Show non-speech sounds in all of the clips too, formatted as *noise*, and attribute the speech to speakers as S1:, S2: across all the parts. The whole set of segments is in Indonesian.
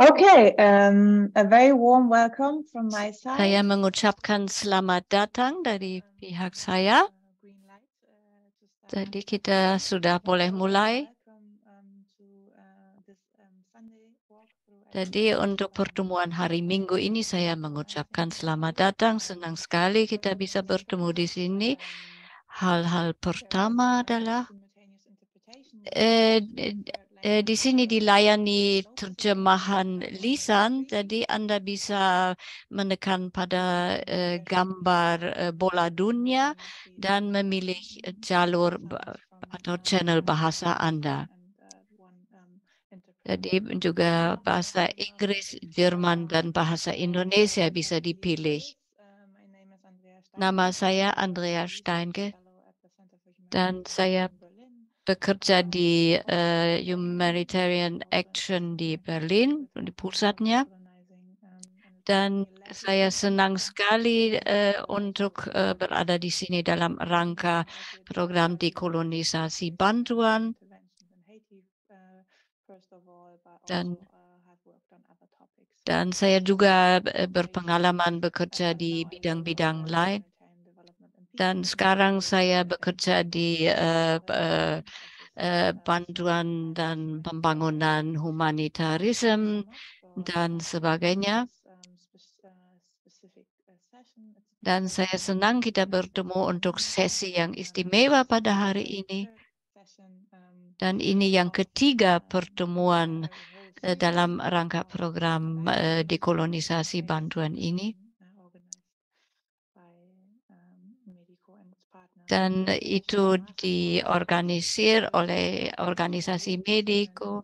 S1: Okay, um, a very warm welcome from my side. Saya mengucapkan selamat datang dari pihak saya. Jadi kita sudah boleh mulai. Jadi untuk pertemuan hari Minggu ini saya mengucapkan selamat datang. Senang sekali kita bisa bertemu di sini. Hal-hal pertama adalah eh, eh, di sini dilayani terjemahan lisan, jadi Anda bisa menekan pada eh, gambar eh, bola dunia dan memilih eh, jalur atau channel bahasa Anda. Jadi juga bahasa Inggris, Jerman, dan bahasa Indonesia bisa dipilih. Nama saya Andrea Steinke dan saya bekerja di uh, Humanitarian Action di Berlin, di pusatnya. Dan saya senang sekali uh, untuk uh, berada di sini dalam rangka program dekolonisasi bantuan. Dan dan saya juga berpengalaman bekerja di bidang-bidang lain dan sekarang saya bekerja di uh, uh, bantuan dan pembangunan humanitarisme dan sebagainya. Dan saya senang kita bertemu untuk sesi yang istimewa pada hari ini. Dan ini yang ketiga pertemuan eh, dalam rangka program dekolonisasi bantuan ini. dan itu diorganisir oleh organisasi mediko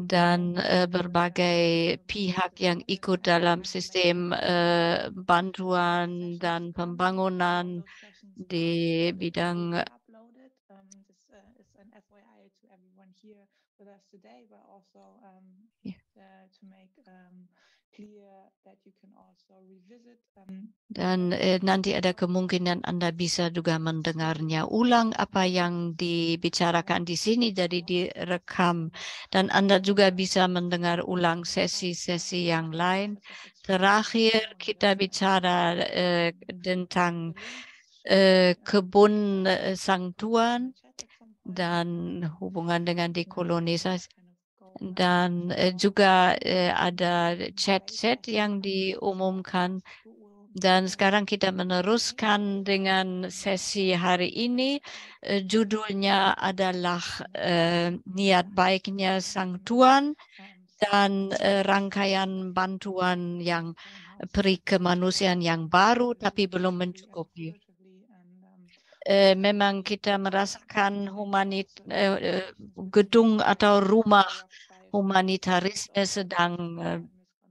S1: dan uh, berbagai pihak yang ikut dalam sistem uh, bantuan dan pembangunan di bidang Um, dan eh, nanti ada kemungkinan Anda bisa juga mendengarnya ulang apa yang dibicarakan di sini dari direkam. Dan Anda juga bisa mendengar ulang sesi-sesi yang lain. Terakhir kita bicara eh, tentang eh, kebun eh, sang tuan dan hubungan dengan dekolonisasi dan eh, juga eh, ada chat-chat yang diumumkan. Dan sekarang kita meneruskan dengan sesi hari ini. Eh, judulnya adalah Niat Baiknya Sang Tuan dan rangkaian bantuan yang peri kemanusiaan yang baru tapi belum mencukupi. memang kita merasakan humanit gedung atau rumah humanitarisme sedang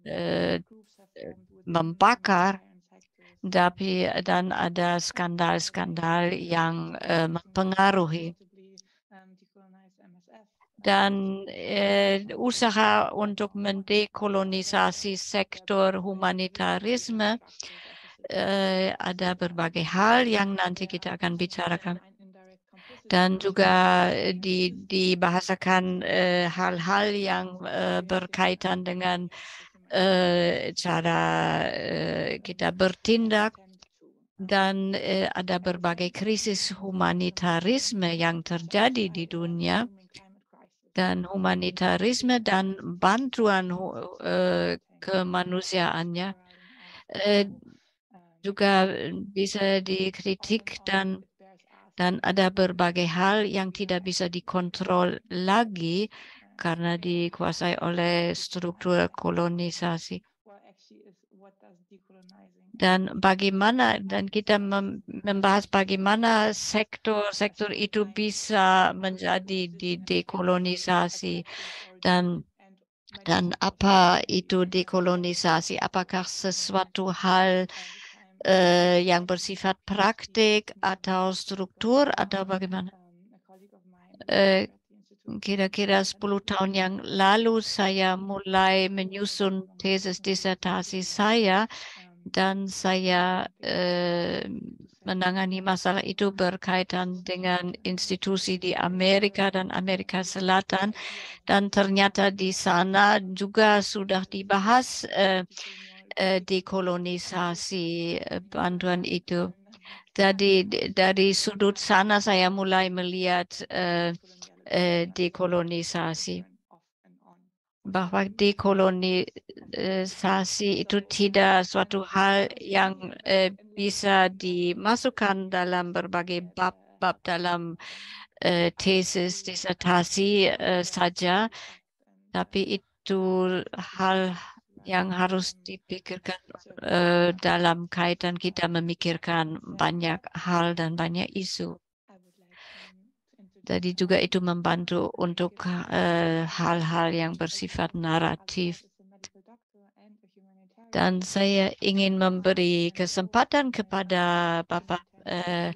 S1: uh, membakar, tapi dan ada skandal-skandal yang uh, mempengaruhi. Dan uh, usaha untuk mendekolonisasi sektor humanitarisme uh, ada berbagai hal yang nanti kita akan bicarakan dan juga eh, di, dibahasakan eh, hal-hal uh, yang uh, berkaitan dengan uh, cara kita bertindak dan ada berbagai krisis humanitarisme yang terjadi di dunia dan humanitarisme dan bantuan kemanusiaannya juga bisa dikritik dan dan ada berbagai hal yang tidak bisa dikontrol lagi karena dikuasai oleh struktur kolonisasi. Dan bagaimana dan kita membahas bagaimana sektor-sektor itu bisa menjadi di dekolonisasi dan dan apa itu dekolonisasi? Apakah sesuatu hal uh, yang bersifat praktik atau struktur atau bagaimana? kira kira-kira 10 tahun yang lalu saya mulai menyusun tesis disertasi saya dan saya menangani masalah itu berkaitan dengan institusi di Amerika dan Amerika Selatan dan ternyata di sana juga sudah dibahas eh, Eh, dekolonisasi bantuan eh, itu. Jadi dari sudut sana saya mulai melihat eh, dekolonisasi bahwa dekolonisasi itu tidak suatu hal yang bisa dimasukkan dalam berbagai bab-bab dalam tesis disertasi saja, tapi itu hal yang harus dipikirkan uh, dalam kaitan kita memikirkan banyak hal dan banyak isu. Jadi juga itu membantu untuk eh, hal-hal uh, yang bersifat naratif. Dan saya ingin memberi kesempatan kepada Bapak uh,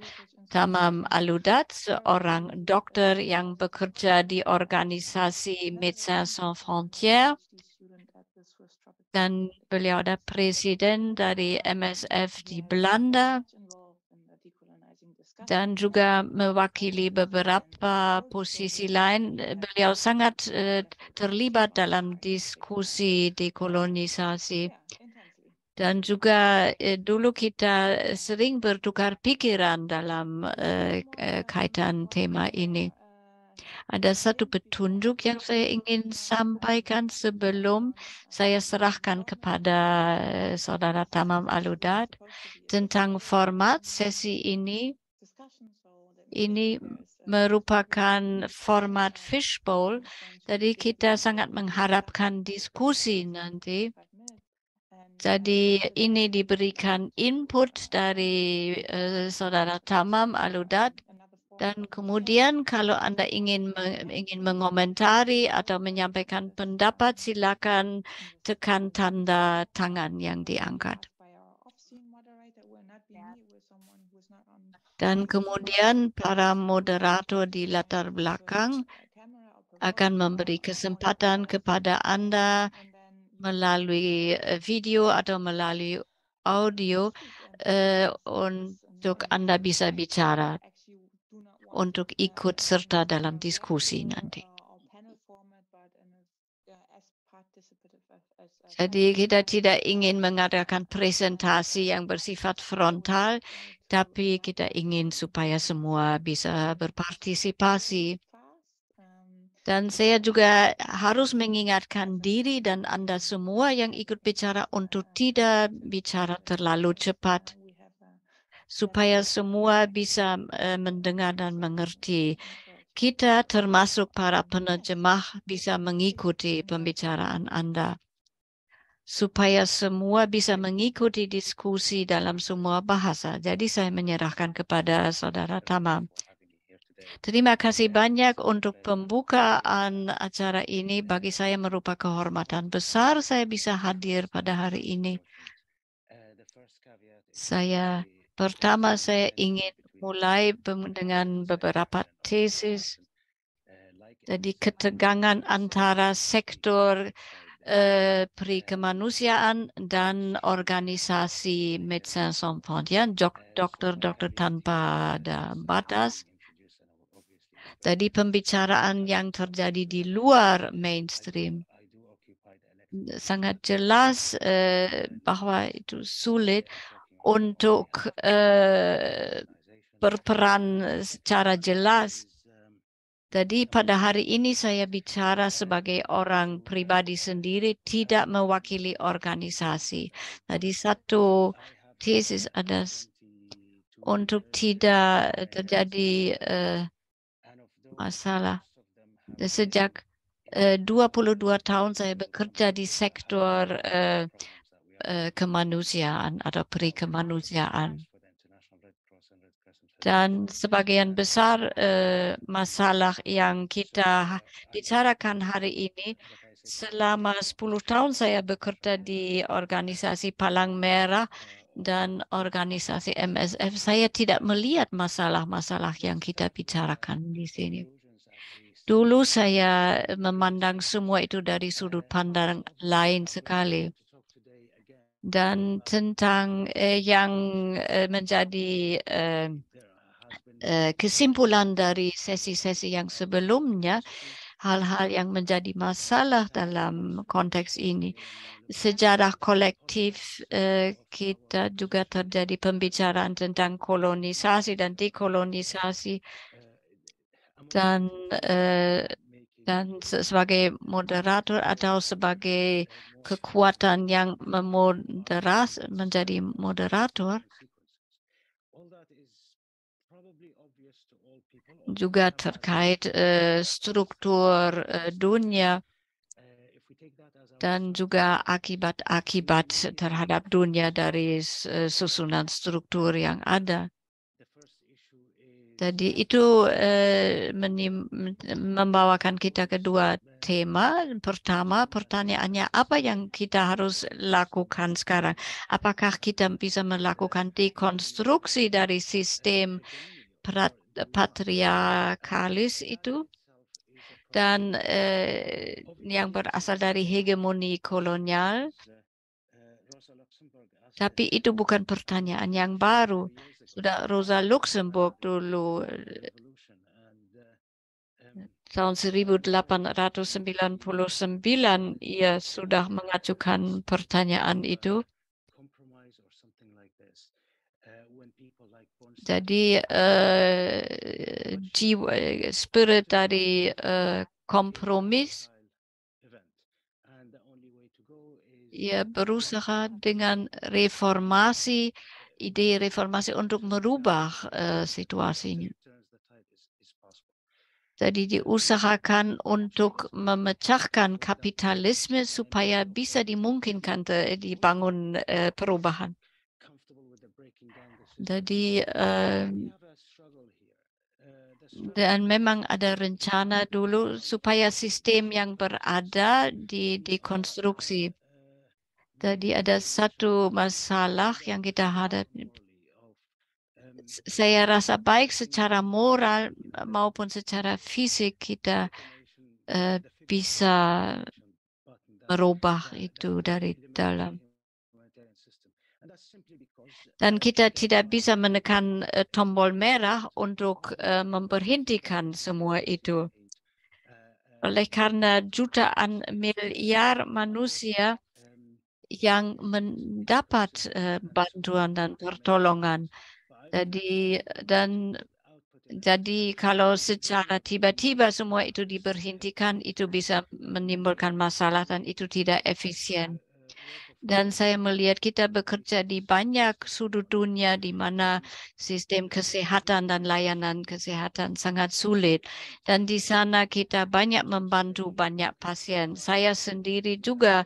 S1: Tamam Aludat, seorang dokter yang bekerja di organisasi Médecins Sans Frontières dan beliau adalah presiden dari MSF di Belanda dan juga mewakili beberapa posisi lain. Beliau sangat eh, terlibat dalam diskusi dekolonisasi. Dan juga eh, dulu kita sering bertukar pikiran dalam eh, eh kaitan tema ini. Ada satu petunjuk yang saya ingin sampaikan sebelum saya serahkan kepada eh, saudara Tamam Aludat tentang format sesi ini. Ini merupakan format fishbowl, jadi kita sangat mengharapkan diskusi nanti. Jadi ini diberikan input dari uh, saudara Tamam Aludat dan kemudian kalau Anda ingin ingin mengomentari atau menyampaikan pendapat, silakan tekan tanda tangan yang diangkat. Dan kemudian para moderator di latar belakang akan memberi kesempatan kepada Anda melalui eh, video atau melalui audio uh, untuk Anda bisa bicara untuk ikut serta dalam diskusi nanti. Jadi kita tidak ingin mengadakan presentasi yang bersifat frontal, tapi kita ingin supaya semua bisa berpartisipasi. Dan saya juga harus mengingatkan diri dan Anda semua yang ikut bicara untuk tidak bicara terlalu cepat supaya semua bisa eh, mendengar dan mengerti. Kita termasuk para iya. penerjemah bisa mengikuti iya. pembicaraan Anda supaya semua bisa mengikuti diskusi dalam semua bahasa. Jadi saya menyerahkan kepada Saudara Tama. Terima kasih banyak untuk pembukaan acara ini. Bagi saya merupakan kehormatan besar saya bisa hadir pada hari ini. Saya Pertama, saya ingin mulai dengan beberapa tesis. Jadi ketegangan antara sektor eh, pri dan organisasi Médecins Sans Frontières, dokter-dokter tanpa batas. Jadi pembicaraan yang terjadi di luar mainstream sangat jelas eh, bahwa itu sulit untuk uh, berperan secara jelas. Jadi pada hari ini saya bicara sebagai orang pribadi sendiri, tidak mewakili organisasi. Tadi satu tesis ada untuk tidak terjadi uh, masalah. Sejak eh, uh, 22 tahun saya bekerja di sektor uh, Iya. Eh, kemanusiaan atau perikemanusiaan. Iya, iya, dan sebagian besar eh, masalah yang kita bicarakan hari ini selama 10 tahun saya bekerja di organisasi Palang Merah oh. dan organisasi MSF, saya tidak melihat masalah-masalah yang kita bicarakan di sini. Dulu saya memandang semua itu dari sudut pandang lain sekali dan tentang eh, yang eh, menjadi eh, eh, kesimpulan dari sesi-sesi yang sebelumnya hal-hal yang menjadi masalah dalam konteks ini. Sejarah kolektif eh, kita juga terjadi pembicaraan tentang kolonisasi dan dekolonisasi dan eh, dan sebagai moderator atau sebagai kekuatan yang memoderas menjadi moderator juga terkait uh, struktur uh, dunia dan juga akibat-akibat terhadap dunia dari eh, susunan struktur yang ada. Jadi itu eh, membawakan kita kedua tema. Pertama, pertanyaannya apa yang kita harus lakukan sekarang? Apakah kita bisa melakukan dekonstruksi dari sistem patriarkalis itu? Dan eh, yang berasal dari hegemoni kolonial. Tapi itu bukan pertanyaan yang baru sudah Rosa Luxemburg dulu uh, um, tahun 1899 ia sudah mengajukan pertanyaan uh, itu. Uh, Jadi uh, jiwa, eh, spirit dari uh, kompromis ia berusaha dengan reformasi ide reformasi untuk merubah uh, situasinya. Jadi diusahakan untuk memecahkan kapitalisme supaya bisa dimungkinkan dibangun uh, perubahan. Jadi uh, dan memang ada rencana dulu supaya sistem yang berada di dekonstruksi. Tadi ada satu masalah yang kita hadapi. Saya rasa baik secara moral maupun secara fisik kita uh, bisa merubah itu dari dalam. Dan kita tidak bisa menekan uh, tombol merah untuk uh, memperhentikan semua itu. Oleh karena jutaan miliar manusia yang mendapat eh, bantuan dan pertolongan. Jadi dan jadi kalau secara tiba-tiba semua itu diberhentikan, itu bisa menimbulkan masalah dan itu tidak efisien. Dan saya melihat kita bekerja di banyak sudut dunia di mana sistem kesehatan dan layanan kesehatan sangat sulit. Dan di sana kita banyak membantu banyak pasien. Saya sendiri juga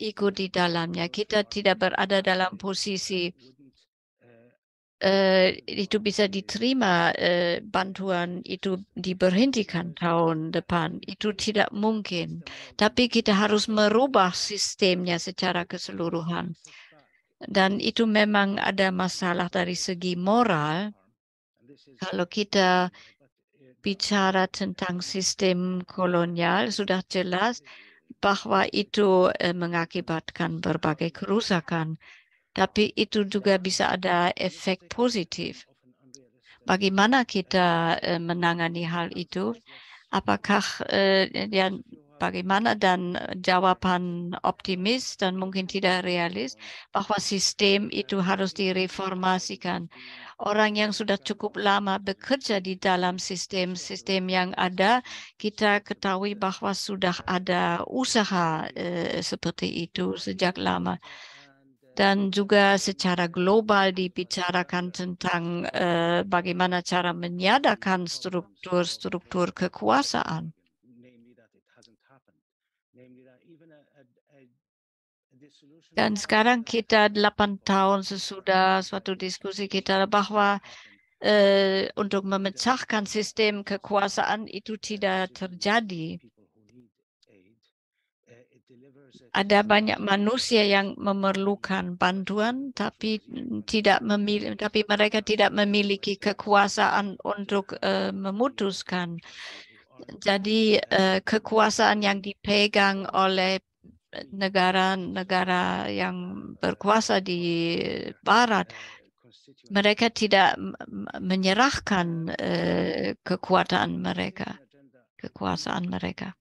S1: ikut di dalamnya. Kita tidak berada dalam posisi uh, itu bisa diterima uh, bantuan itu diberhentikan tahun depan itu tidak mungkin tapi kita harus merubah sistemnya secara keseluruhan dan itu memang ada masalah dari segi moral kalau kita bicara tentang sistem kolonial sudah jelas bahwa itu eh, mengakibatkan berbagai kerusakan, tapi itu juga bisa ada efek positif. Bagaimana kita eh, menangani hal itu? Apakah eh, yang bagaimana dan eh, jawaban optimis dan mungkin tidak realis bahwa sistem itu harus direformasikan. Orang yang sudah cukup lama bekerja di dalam sistem-sistem yang ada, kita ketahui bahwa sudah ada usaha eh, seperti itu sejak lama dan juga secara global dibicarakan tentang eh, bagaimana cara menyadarkan struktur-struktur kekuasaan. Dan sekarang kita delapan tahun sesudah suatu diskusi kita bahwa uh, untuk memecahkan sistem kekuasaan itu tidak terjadi. Ada banyak manusia yang memerlukan bantuan, tapi tidak memiliki, tapi mereka tidak memiliki kekuasaan untuk uh, memutuskan. Jadi uh, kekuasaan yang dipegang oleh negara-negara yang berkuasa di barat mereka tidak menyerahkan eh, kekuatan mereka kekuasaan mereka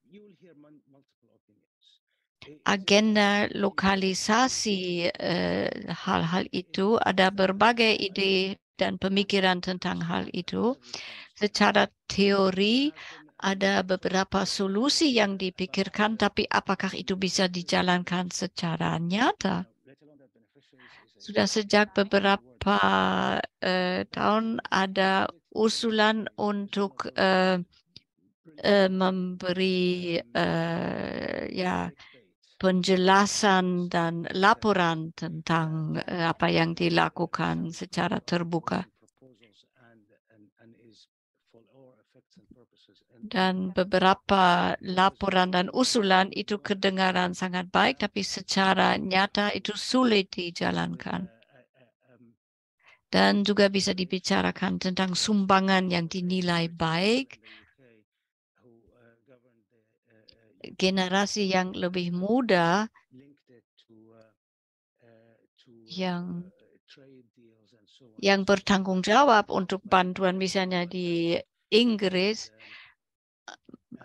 S1: agenda lokalisasi eh, hal-hal eh, itu ada berbagai ide dan pemikiran tentang hal itu secara teori ada beberapa solusi yang dipikirkan, tapi apakah itu bisa dijalankan secara nyata? Sudah sejak beberapa eh, tahun ada usulan untuk eh, eh, memberi eh, ya penjelasan dan laporan tentang eh, apa yang dilakukan secara terbuka. dan beberapa laporan dan usulan itu kedengaran sangat baik, tapi secara nyata itu sulit dijalankan. Dan juga bisa dibicarakan tentang sumbangan yang dinilai baik, generasi yang lebih muda yang yang bertanggung jawab untuk bantuan misalnya di Inggris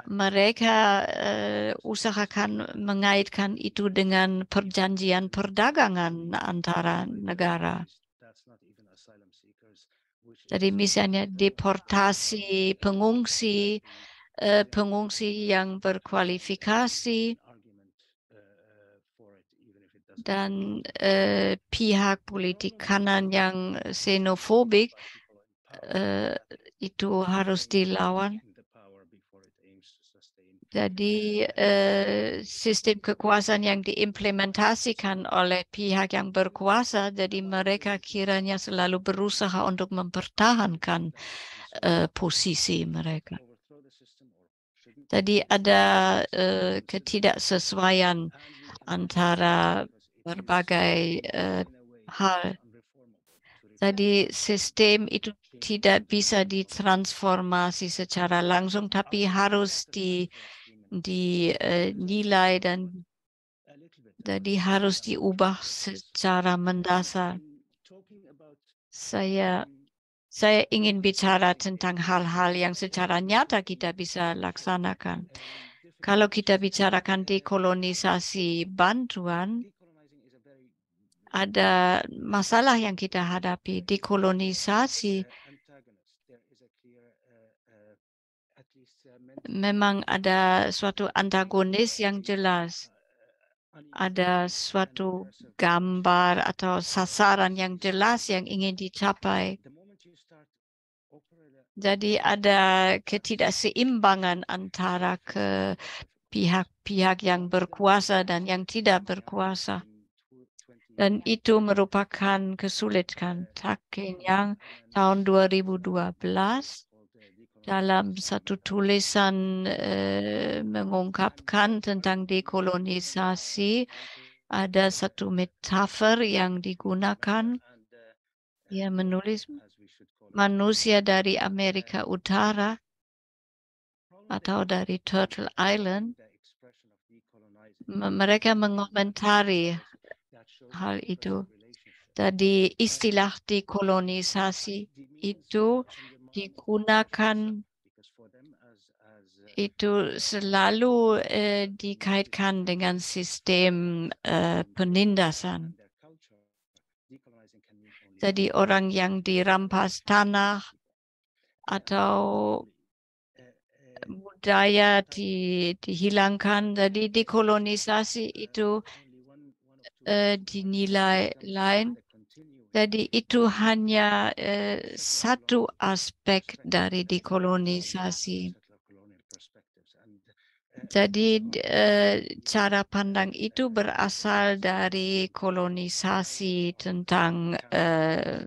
S1: mereka uh, usahakan mengaitkan itu dengan perjanjian perdagangan antara negara. Jadi misalnya deportasi pengungsi, uh, pengungsi yang berkualifikasi dan uh, pihak politik kanan yang xenofobik uh, itu harus dilawan jadi eh, sistem kekuasaan yang diimplementasikan oleh pihak yang berkuasa, jadi mereka kiranya selalu berusaha untuk mempertahankan eh, posisi mereka. Jadi ada eh, ketidaksesuaian antara berbagai eh, hal. Jadi sistem itu tidak bisa ditransformasi secara langsung, tapi harus di di äh, nilai dan die harus diubah secara mendasar. Saya saya ingin bicara tentang hal-hal yang secara nyata kita bisa laksanakan. Kalau kita bicarakan dekolonisasi bantuan, ada masalah yang kita hadapi. Dekolonisasi memang ada suatu antagonis yang jelas. Ada suatu gambar atau sasaran yang jelas yang ingin dicapai. Jadi ada ketidakseimbangan antara ke pihak-pihak yang berkuasa dan yang tidak berkuasa. Dan itu merupakan kesulitan Takin yang tahun 2012 dalam satu tulisan uh, mengungkapkan tentang dekolonisasi ada satu metafor yang digunakan dia menulis manusia dari Amerika Utara atau dari Turtle Island mereka mengomentari hal itu jadi istilah dekolonisasi itu digunakan itu selalu eh, dikaitkan dengan sistem eh, penindasan. Jadi orang yang dirampas tanah atau budaya di, dihilangkan. Jadi dekolonisasi itu eh, dinilai lain jadi itu hanya eh, satu aspek dari dekolonisasi. Jadi eh, cara pandang itu berasal dari kolonisasi tentang eh,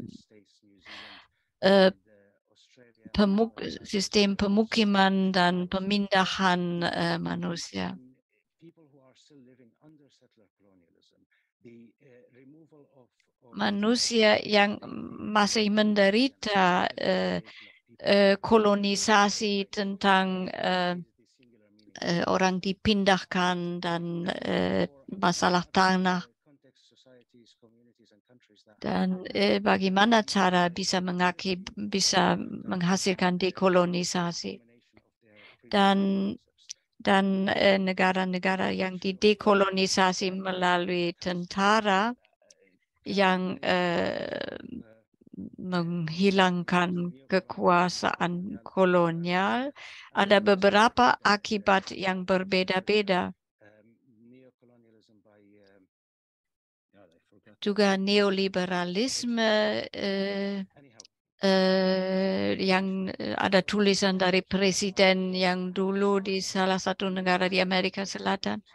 S1: eh, pemuk sistem pemukiman dan pemindahan eh, manusia. manusia yang masih menderita uh, uh, kolonisasi tentang uh, orang dipindahkan dan uh, masalah tanah. Dan eh, bagaimana cara bisa, mengakib bisa menghasilkan dekolonisasi. Dan dan negara-negara yang didekolonisasi melalui tentara yang uh, menghilangkan kekuasaan kolonial. Ada beberapa akibat yang berbeda-beda. Juga neoliberalisme eh, eh, yang ada tulisan dari presiden yang dulu di salah satu negara di Amerika Selatan.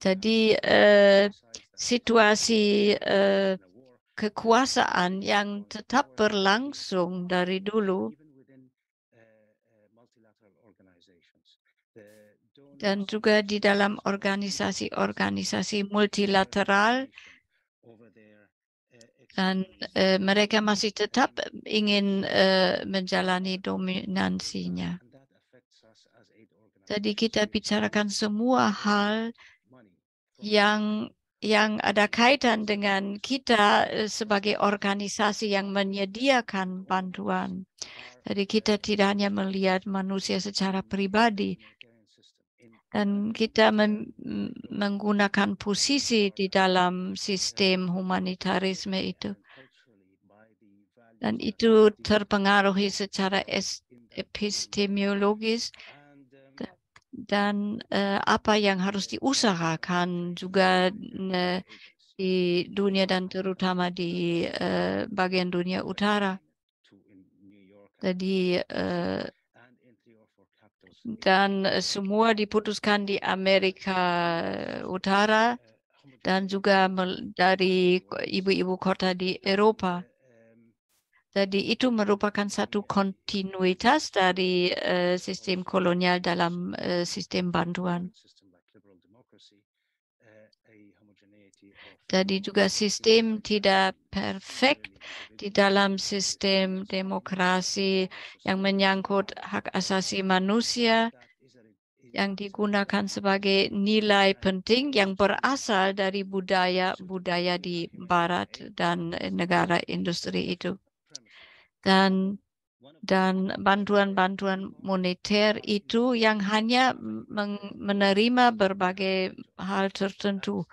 S1: Jadi eh, situasi uh, kekuasaan yang tetap berlangsung dari dulu dan juga di dalam organisasi-organisasi multilateral dan uh, mereka masih tetap ingin uh, menjalani dominansinya. Jadi kita bicarakan semua hal yang yang ada kaitan dengan kita eh, sebagai organisasi yang menyediakan bantuan. Jadi kita tidak hanya melihat manusia secara pribadi, dan kita menggunakan posisi di dalam sistem humanitarisme itu. Dan itu terpengaruhi secara epistemologis dan uh, apa yang harus diusahakan juga di dunia dan terutama di uh, bagian dunia utara. Jadi uh, dan semua diputuskan di Amerika Utara dan juga dari ibu-ibu kota di Eropa. Jadi itu merupakan satu kontinuitas dari eh, sistem kolonial dalam uh, sistem bantuan. Jadi juga sistem tidak perfect di dalam sistem demokrasi yang menyangkut hak asasi manusia yang digunakan sebagai nilai penting yang berasal dari budaya-budaya di barat dan negara industri itu dan dan bantuan-bantuan moneter itu yang hanya menerima berbagai hal tertentu.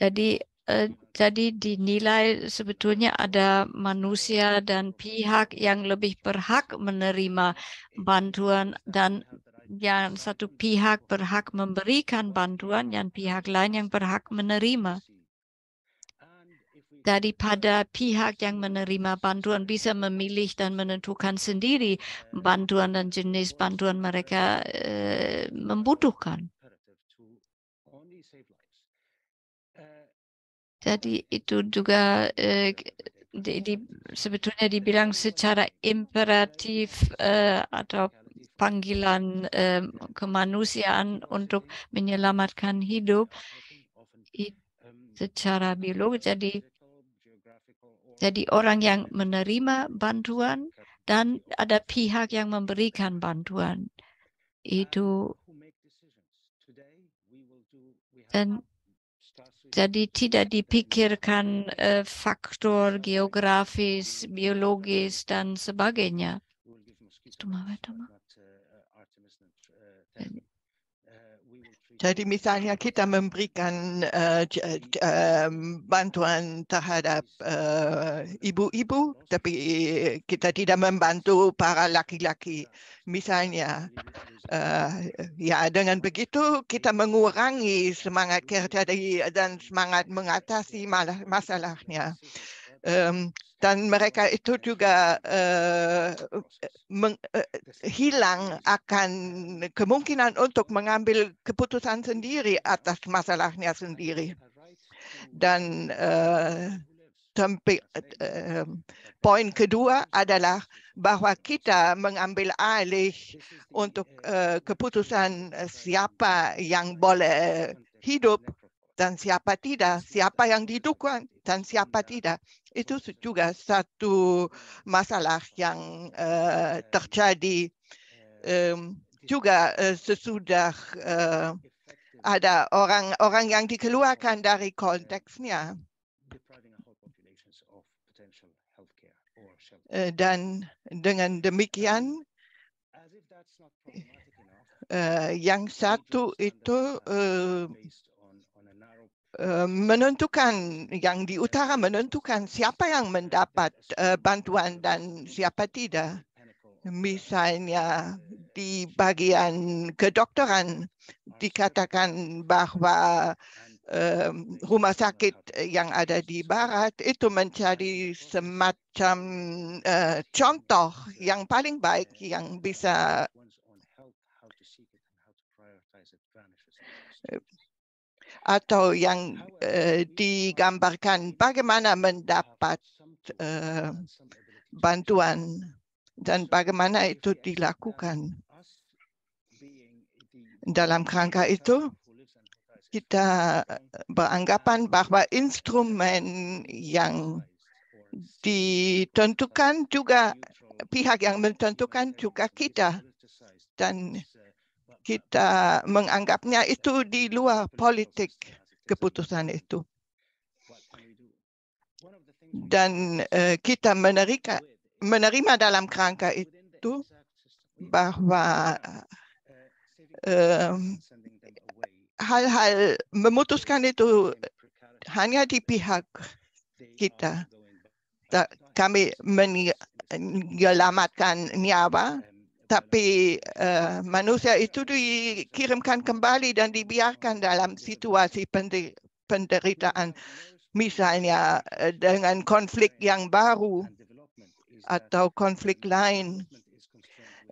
S1: Jadi eh, jadi dinilai sebetulnya ada manusia dan pihak yang lebih berhak menerima bantuan dan yang satu pihak berhak memberikan bantuan, yang pihak lain yang berhak menerima daripada pihak yang menerima bantuan bisa memilih dan menentukan sendiri bantuan dan jenis bantuan mereka uh, membutuhkan. Jadi itu juga uh, di, di, sebetulnya dibilang secara imperatif uh, atau panggilan uh, kemanusiaan untuk menyelamatkan hidup secara biologis. Jadi jadi orang yang menerima bantuan dan ada pihak yang memberikan bantuan itu dan jadi tidak dipikirkan uh, faktor geografis, biologis dan sebagainya. Tumah, tumah.
S2: Jadi misalnya kita memberikan uh, uh, bantuan terhadap ibu-ibu, uh, tapi kita tidak membantu para laki-laki. Misalnya, uh, ya dengan begitu kita mengurangi semangat kerja dan semangat mengatasi masalahnya um, dan mereka itu juga uh, meng, uh, hilang akan kemungkinan untuk mengambil keputusan sendiri atas masalahnya sendiri dan uh, tempi, uh, poin kedua adalah bahwa kita mengambil alih untuk uh, keputusan siapa yang boleh hidup dan siapa tidak, siapa yang didukung dan siapa iya. tidak. Itu juga satu masalah yang uh, terjadi um, juga uh, sesudah uh, ada orang-orang yang dikeluarkan dari konteksnya. dan dengan demikian, uh, yang satu itu uh, Eh, menentukan yang di utara menentukan siapa yang mendapat uh, bantuan dan siapa tidak. Misalnya di bagian kedokteran dikatakan bahwa uh, rumah sakit yang ada di barat itu menjadi semacam uh, contoh yang paling baik yang bisa atau yang uh, digambarkan bagaimana mendapat uh, bantuan dan bagaimana itu dilakukan. Dalam kerangka itu, kita beranggapan bahwa instrumen yang ditentukan juga pihak yang menentukan juga kita dan kita menganggapnya itu di luar politik keputusan itu. Dan eh, kita menerika, menerima dalam kerangka itu bahwa eh, hal-hal uh, memutuskan itu hanya di pihak kita. Kami menyelamatkan nyawa tetapi uh, eh, manusia itu dikirimkan kembali dan dibiarkan dalam situasi penderitaan, misalnya uh, dengan konflik yang baru atau konflik lain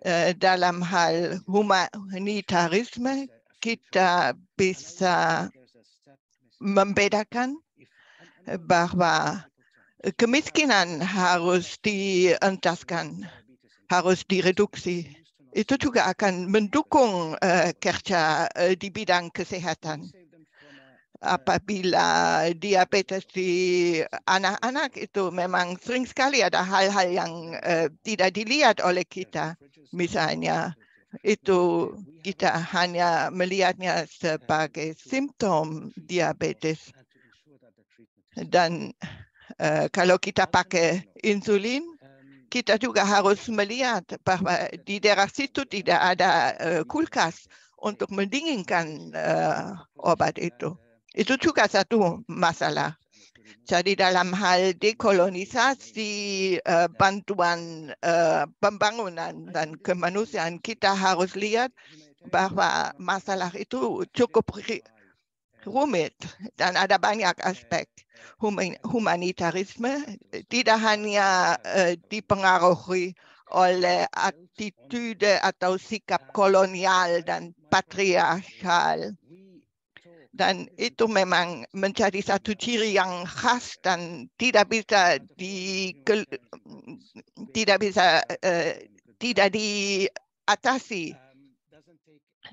S2: eh, dalam hal humanitarisme kita bisa membedakan bahwa kemiskinan harus dientaskan harus direduksi. Itu juga akan mendukung uh, kerja uh, di bidang kesehatan. Apabila diabetes di anak-anak itu memang sering sekali ada hal-hal yang uh, tidak dilihat oleh kita. Misalnya itu kita hanya melihatnya sebagai simptom diabetes. Dan uh, kalau kita pakai insulin, kita juga harus melihat bahwa di daerah situ tidak ada uh, kulkas untuk mendinginkan uh, obat itu. Itu juga satu masalah. Jadi dalam hal dekolonisasi, uh, bantuan uh, pembangunan dan kemanusiaan, kita harus lihat bahwa masalah itu cukup rumit dan ada banyak aspek humanitarisme tidak hanya uh, eh, dipengaruhi oleh attitude atau sikap kolonial dan patriarkal. Dan itu memang menjadi satu ciri yang khas dan tidak bisa di tidak bisa uh, tidak diatasi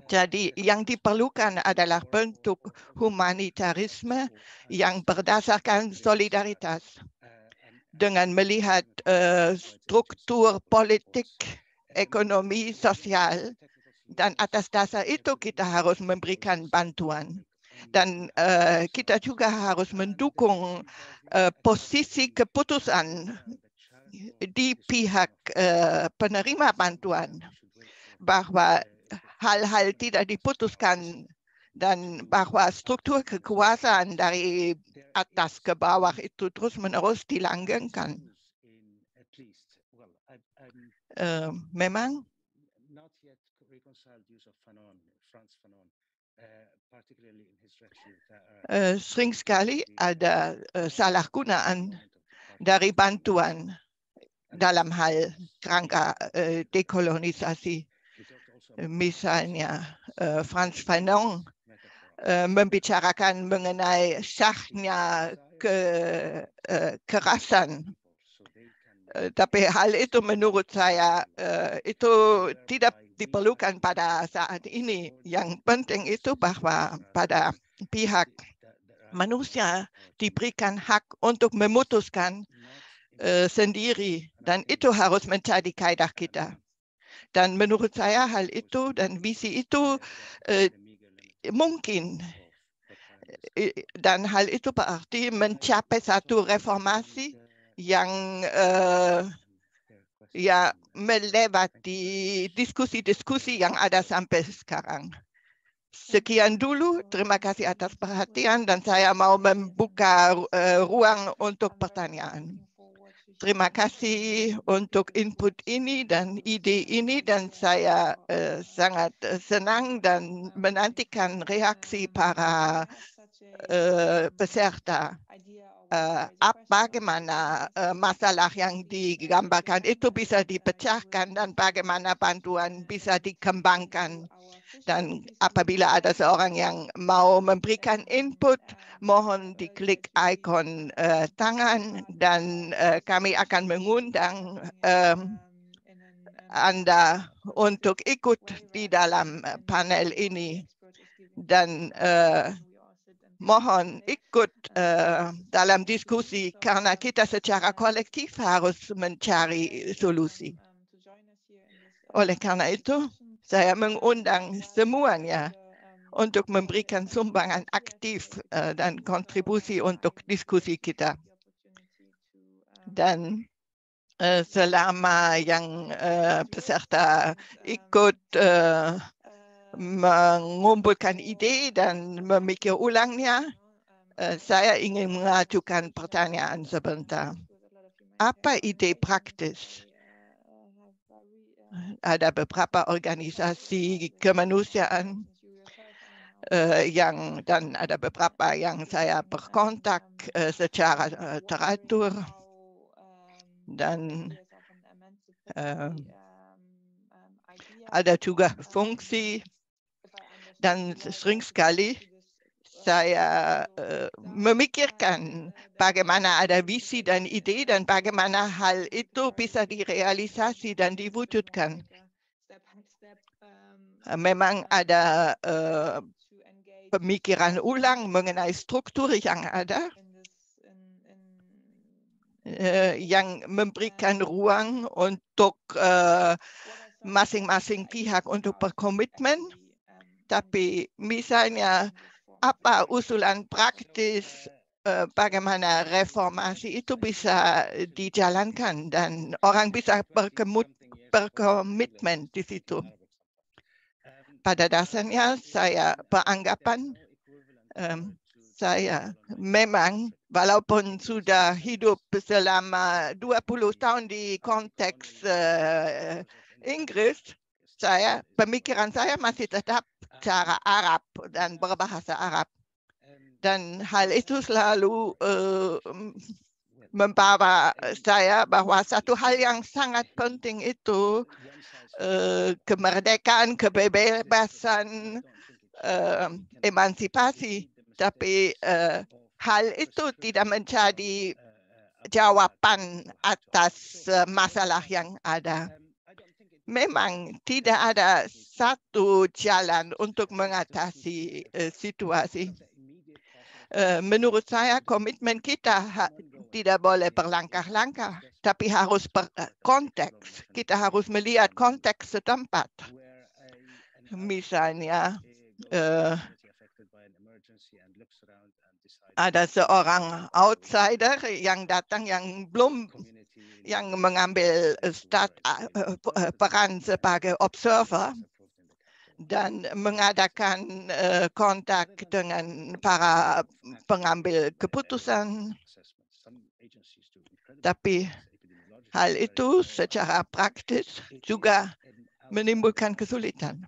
S2: Jadi yang diperlukan adalah bentuk humanitarisme yang berdasarkan solidaritas dengan melihat uh, struktur politik, ekonomi, sosial. Dan atas dasar itu kita harus memberikan bantuan. Dan uh, kita juga harus mendukung uh, posisi keputusan di pihak uh, penerima bantuan bahwa hal-hal tidak diputuskan dan bahwa struktur kekuasaan dari atas ke bawah itu terus-menerus dilanggengkan. Eh, memang eh, sering sekali ada eh, salah gunaan dari bantuan dalam hal kerangka dekolonisasi misalnya eh, Franz Fanon eh, membicarakan mengenai sahnya kekerasan. Eh, tapi hal itu menurut saya itu tidak diperlukan pada saat ini. Yang penting itu bahwa uh, pada pihak uh, manusia uh, diberikan hak untuk memutuskan sendiri dan itu harus menjadi kaidah kita. Dan menurut saya hal itu dan visi itu eh, mungkin dan hal itu berarti mencapai satu reformasi yang eh, ya melewati diskusi-diskusi yang ada sampai sekarang. Sekian dulu, terima kasih atas perhatian dan saya mau membuka eh, ruang untuk pertanyaan terima kasih untuk input ini dan ide ini dan saya uh, sangat eh, senang dan menantikan reaksi para uh, peserta. uh, bagaimana uh, masalah yang digambarkan itu bisa dipecahkan dan bagaimana bantuan bisa dikembangkan. Dan apabila ada seorang yang mau memberikan input, mohon diklik ikon uh, tangan dan uh, kami akan mengundang uh, Anda untuk ikut di dalam panel ini. Dan Ich gut, eh, da lam diskusi karna kita secara kolektif harus mencari solusi. Oleh karena itu, saya mengundang semuanya untuk memberikan sumbangan aktif uh, dan kontribusi untuk diskusi kita. Dan uh, selama yang peserta ikut uh, mengumpulkan ide dan memikir ulangnya, eh, saya ingin mengajukan pertanyaan sebentar. Apa ide praktis? Ada beberapa organisasi kemanusiaan eh, yang dan ada beberapa yang saya berkontak eh, secara teratur dan uh, ada juga fungsi dan sering sekali saya uh, memikirkan bagaimana ada visi dan ide dan bagaimana hal itu bisa direalisasi dan diwujudkan. Eh, memang ada uh, pemikiran ulang mengenai struktur yang ada uh, yang memberikan ruang untuk masing-masing pihak untuk berkomitmen tapi misalnya apa usulan praktis eh, bagaimana reformasi itu bisa dijalankan dan orang bisa berkemut, berkomitmen di situ. Pada dasarnya saya beranggapan um, saya memang walaupun sudah hidup selama 20 tahun di konteks uh, Inggris, saya iya. pemikiran saya masih tetap ah. cara Arab dan berbahasa Arab dan hal itu selalu uh, membawa saya bahwa iya. satu hal yang sangat penting itu uh, kemerdekaan, kebebasan, uh, emansipasi. Tapi uh, hal itu tidak menjadi uh, uh, jawaban atas masalah yang ada memang tidak ada satu jalan untuk mengatasi uh, situasi. Eh, menurut saya komitmen kita tidak boleh berlangkah-langkah, tapi harus berkonteks. Eh, konteks. Kita harus melihat konteks setempat. Misalnya, ada seorang outsider yang datang yang belum yang mengambil eh, start, uh, ah, eh, eh, peran sebagai observer dan mengadakan uh, kontak dengan para pengambil keputusan. Tapi hal itu secara praktis juga menimbulkan kesulitan.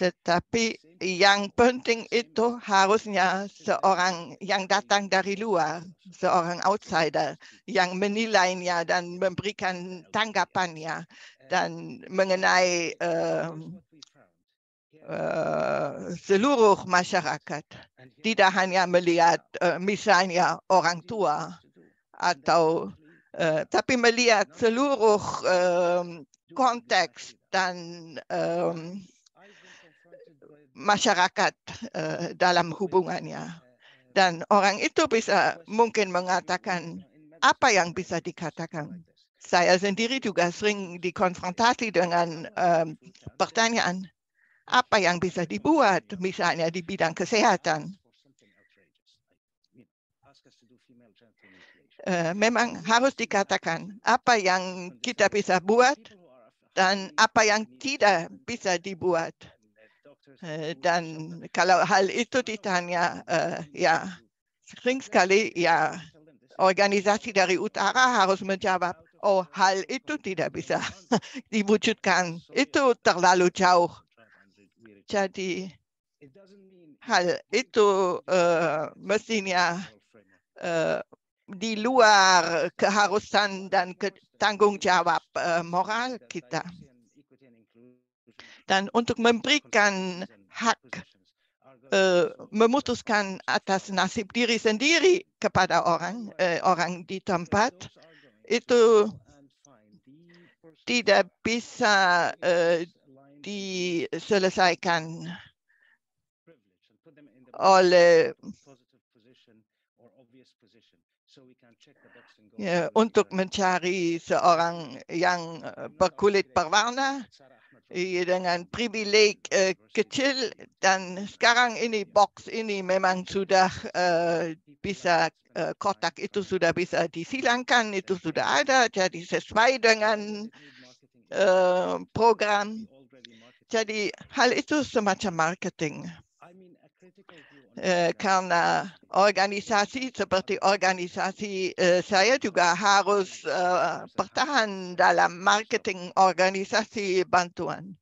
S2: Tetapi yang penting itu harusnya seorang yang datang dari luar, seorang outsider yang menilainya dan memberikan tanggapannya dan mengenai uh, Uh, seluruh masyarakat, tidak hanya melihat uh, misalnya orang tua atau uh, tapi melihat seluruh ehm, konteks dan um, *laughs* masyarakat uh, dalam hubungannya. Eh, eh, dan orang itu bisa mungkin mengatakan apa yang bisa dikatakan. Saya sendiri juga sering dikonfrontasi dengan um, pertanyaan apa yang bisa dibuat, misalnya di bidang kesehatan. memang harus dikatakan apa yang kita bisa buat dan apa yang tidak bisa dibuat. Eh, dan kalau hal itu ditanya, eh, ya sering sekali ya organisasi dari utara harus menjawab, oh hal itu tidak bisa *laughs* diwujudkan, itu terlalu jauh. Jadi hal itu uh, mestinya uh, di luar keharusan dan ke tanggung jawab eh, moral kita. Dan untuk memberikan hak eh, memutuskan atas nasib diri sendiri kepada orang eh, orang di tempat itu tidak bisa diselesaikan oleh Ya, untuk mencari seorang yang eh, berkulit berwarna iya, dengan privileg eh, kecil dan sekarang ini iya. box ini memang sudah eh, bisa kotak itu sudah bisa disilangkan iya, itu sudah ada jadi sesuai dengan program jadi hal itu semacam marketing. Eh, karena organisasi seperti organisasi eh, saya juga harus eh, bertahan dalam marketing organisasi bantuan.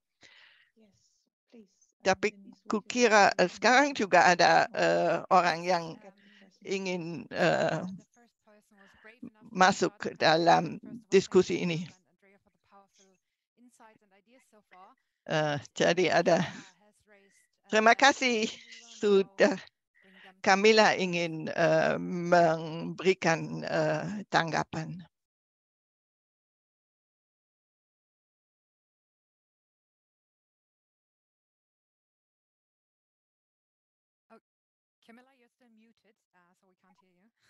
S2: Tapi kukira sekarang juga ada orang yang ingin masuk dalam diskusi ini. jadi ada uh, uh, terima kasih sudah Kamila ingin eh, eh, oh, uh, memberikan uh, tanggapan.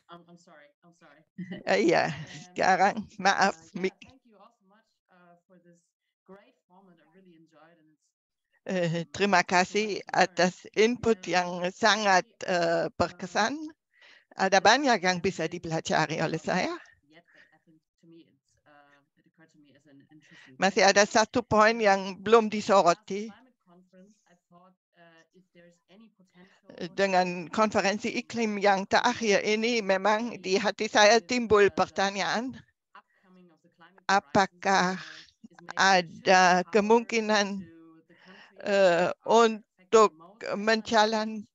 S3: I'm, I'm sorry. I'm sorry.
S2: Eh, iya, uh, ya, yeah. sekarang maaf mic Eh, terima kasih atas input yang sangat eh, berkesan. Ada banyak yang bisa dipelajari oleh saya. Masih ada satu poin yang belum disoroti. Dengan konferensi iklim yang terakhir ini memang di hati saya timbul pertanyaan apakah ada kemungkinan Äh, untuk menjalankan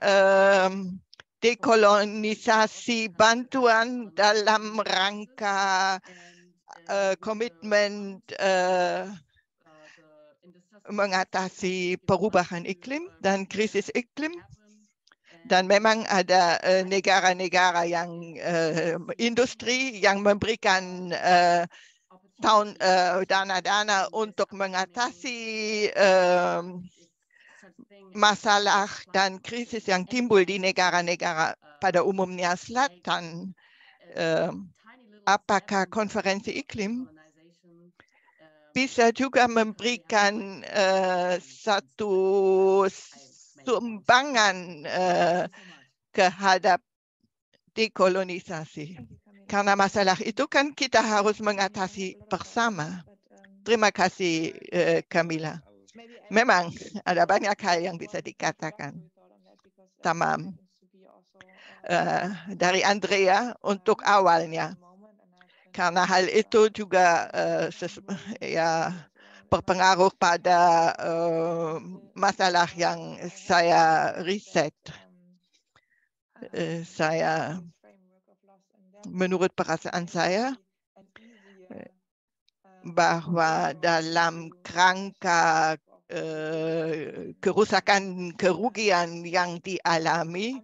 S2: ähm, dekolonisasi bantuan dalam rangka komitmen äh, äh, mengatasi perubahan iklim dan krisis iklim. Dan memang ada negara-negara yang industri yang memberikan tahun uh, dana-dana iya, untuk iya, iya, mengatasi uh, masalah dan krisis yang timbul di negara-negara pada umumnya selatan. Uh, apakah konferensi iklim bisa juga memberikan uh, satu sumbangan uh, eh, kehadap dekolonisasi. Karena masalah itu kan kita harus mengatasi bersama. Terima kasih, eh, Camilla. Memang ada banyak hal yang bisa dikatakan. Tamam. Uh, dari Andrea untuk awalnya. Karena hal itu juga uh, ya berpengaruh pada uh, masalah yang saya riset. Uh, saya menurut perasaan saya bahwa dalam kerangka eh, kerusakan kerugian yang dialami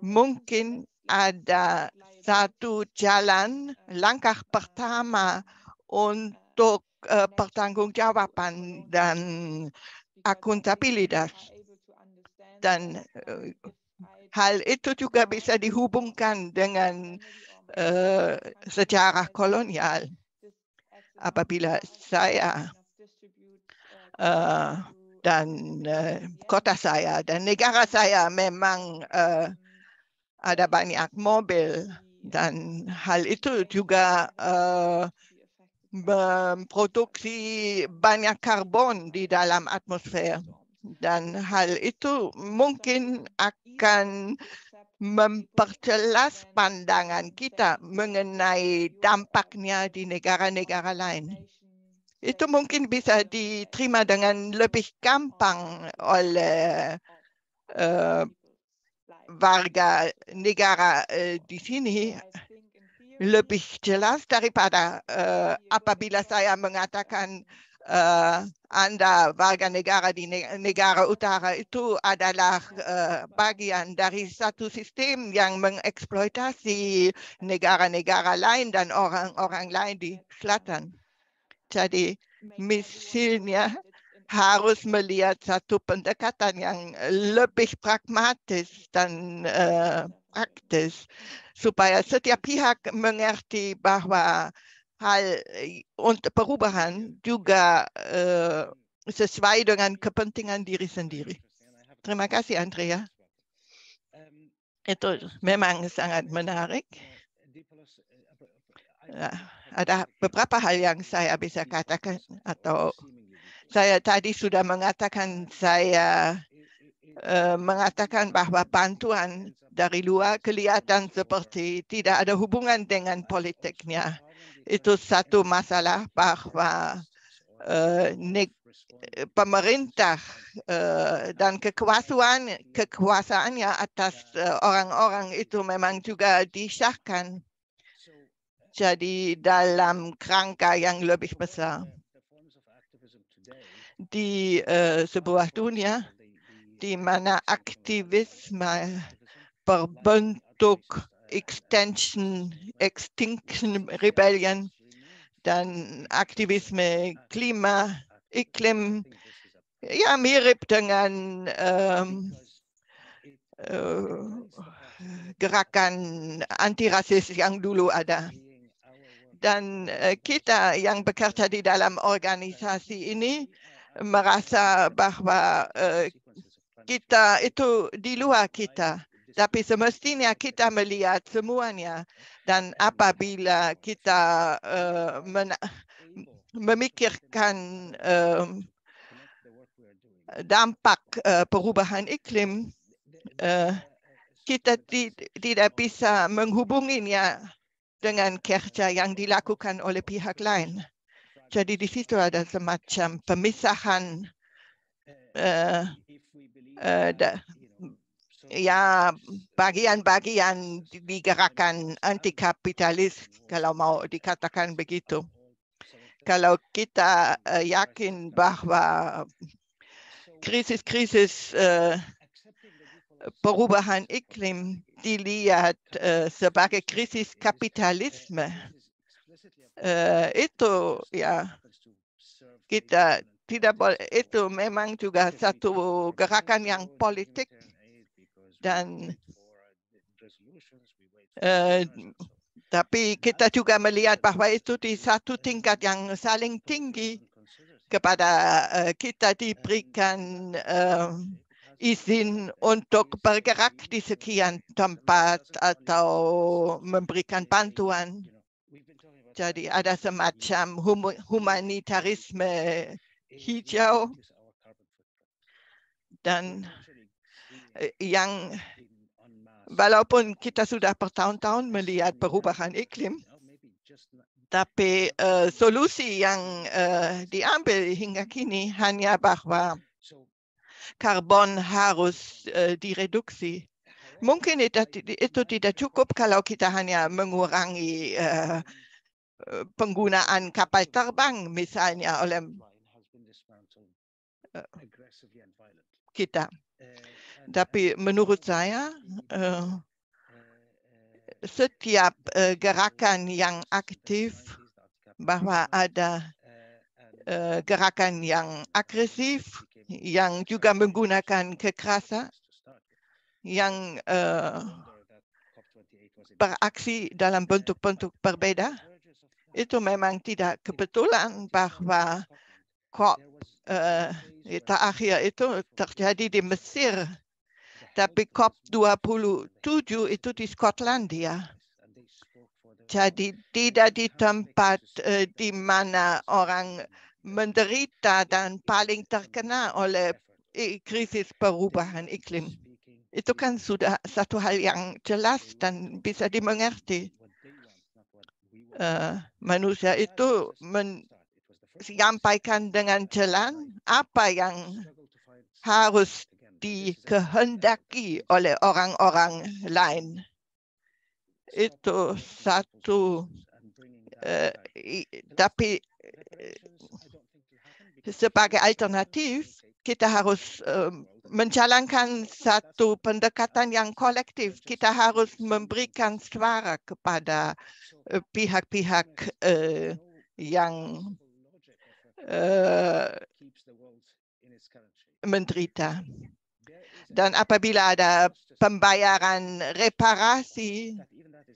S2: mungkin ada satu jalan langkah pertama untuk eh, pertanggungjawaban dan akuntabilitas dan eh, Hal itu juga bisa dihubungkan dengan uh, sejarah kolonial. Apabila saya uh, dan uh, kota saya dan negara saya memang uh, ada banyak mobil dan hal itu juga uh, memproduksi banyak karbon di dalam atmosfer. dan hal itu mungkin akan memperjelas pandangan kita mengenai dampaknya di negara-negara lain. Itu mungkin bisa diterima dengan lebih gampang oleh uh, warga negara uh, di sini lebih jelas daripada uh, apabila saya mengatakan uh, uh, anda warga negara di negara utara itu adalah uh, bagian dari satu sistem yang mengeksploitasi negara-negara lain dan orang-orang lain di selatan. Jadi misinya harus melihat satu pendekatan yang lebih pragmatis dan uh, praktis supaya setiap pihak mengerti bahwa hal äh, und perubahan juga uh, sesuai dengan kepentingan diri sendiri. Terima kasih Andrea. Itu memang sangat menarik. Ya, ada beberapa hal yang saya bisa katakan atau saya tadi sudah mengatakan saya eh, mengatakan bahwa bantuan dari luar kelihatan seperti tidak ada hubungan dengan politiknya itu satu masalah bahwa uh, pemerintah uh, dan kekuasaan kekuasaannya atas eh, orang-orang uh, itu memang juga disahkan. Jadi dalam kerangka yang lebih besar di uh, sebuah dunia di mana aktivisme berbentuk Extension, Extinction Rebellion, dann Aktivisme, Klima, Iklim, ja, mir rippt dann an ähm, äh, Grakan, Antirassist, Yang Dulu Ada. Dan äh, kita yang bekerja di dalam organisasi ini merasa bahwa äh, kita itu di luar kita tapi semestinya kita melihat semuanya dan apabila kita uh, memikirkan uh, dampak uh, perubahan iklim uh, kita ti tidak bisa menghubunginya dengan kerja yang dilakukan oleh pihak lain. Jadi di situ ada semacam pemisahan uh, uh, ya bagian-bagian di gerakan antikapitalis kalau mau dikatakan begitu. Kalau kita uh, yakin bahwa krisis-krisis eh, perubahan iklim dilihat uh, sebagai krisis kapitalisme, uh, itu ya kita tidak boleh itu memang juga satu gerakan yang politik dan uh, eh, tapi kita juga melihat bahwa itu di satu tingkat yang saling tinggi kepada uh, kita diberikan uh, izin untuk bergerak di sekian tempat atau memberikan bantuan. Jadi ada semacam hum humanitarisme hijau dan Äh, yang walaupun kita sudah bertahun-tahun melihat perubahan iklim, tapi uh, solusi yang uh, diambil hingga kini hanya bahwa karbon harus uh, direduksi. Mungkin itu tidak cukup kalau kita hanya mengurangi uh, penggunaan kapal terbang misalnya oleh uh, kita. tapi menurut saya eh, setiap eh, gerakan yang aktif bahwa ada eh, gerakan yang agresif yang juga menggunakan kekerasan yang beraksi dalam bentuk-bentuk berbeda itu memang tidak kebetulan bahwa COP uh, terakhir itu terjadi di Mesir tapi COP27 itu di Skotlandia. Jadi tidak di tempat uh, di mana orang menderita dan paling terkena oleh krisis perubahan iklim. Itu kan sudah satu hal yang jelas dan bisa dimengerti. Uh, manusia itu menyampaikan dengan jalan apa yang harus dikehendaki oleh orang-orang lain. Itu satu, uh, tapi eh, sebagai alternatif, kita harus uh, menjalankan satu pendekatan yang kolektif. Kita harus memberikan suara kepada pihak-pihak uh, uh, yang uh, menderita. Dan apabila ada pembayaran reparasi,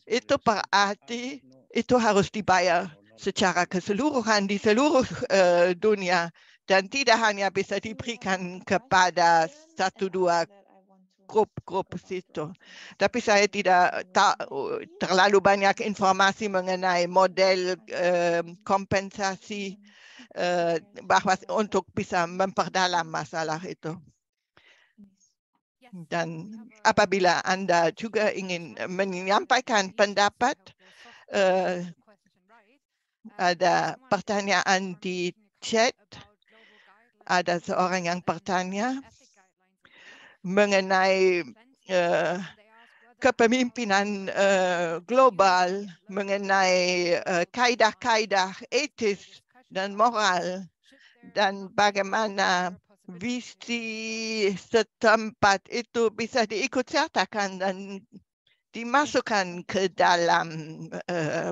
S2: itu berarti itu harus dibayar secara keseluruhan di seluruh uh, dunia dan tidak hanya bisa diberikan kepada satu dua grup-grup situ. Tapi saya tidak tahu terlalu banyak informasi mengenai model uh, kompensasi uh, bahwa untuk bisa memperdalam masalah itu. dan apabila anda juga ingin eh, menyampaikan pendapat uh, ada eh, eh, pertanyaan di chat ada seorang yang bertanya mengenai uh, kepemimpinan uh, global mengenai uh, kaedah-kaedah etis dan moral dan bagaimana visi setempat itu bisa diikutsertakan dan dimasukkan ke dalam uh,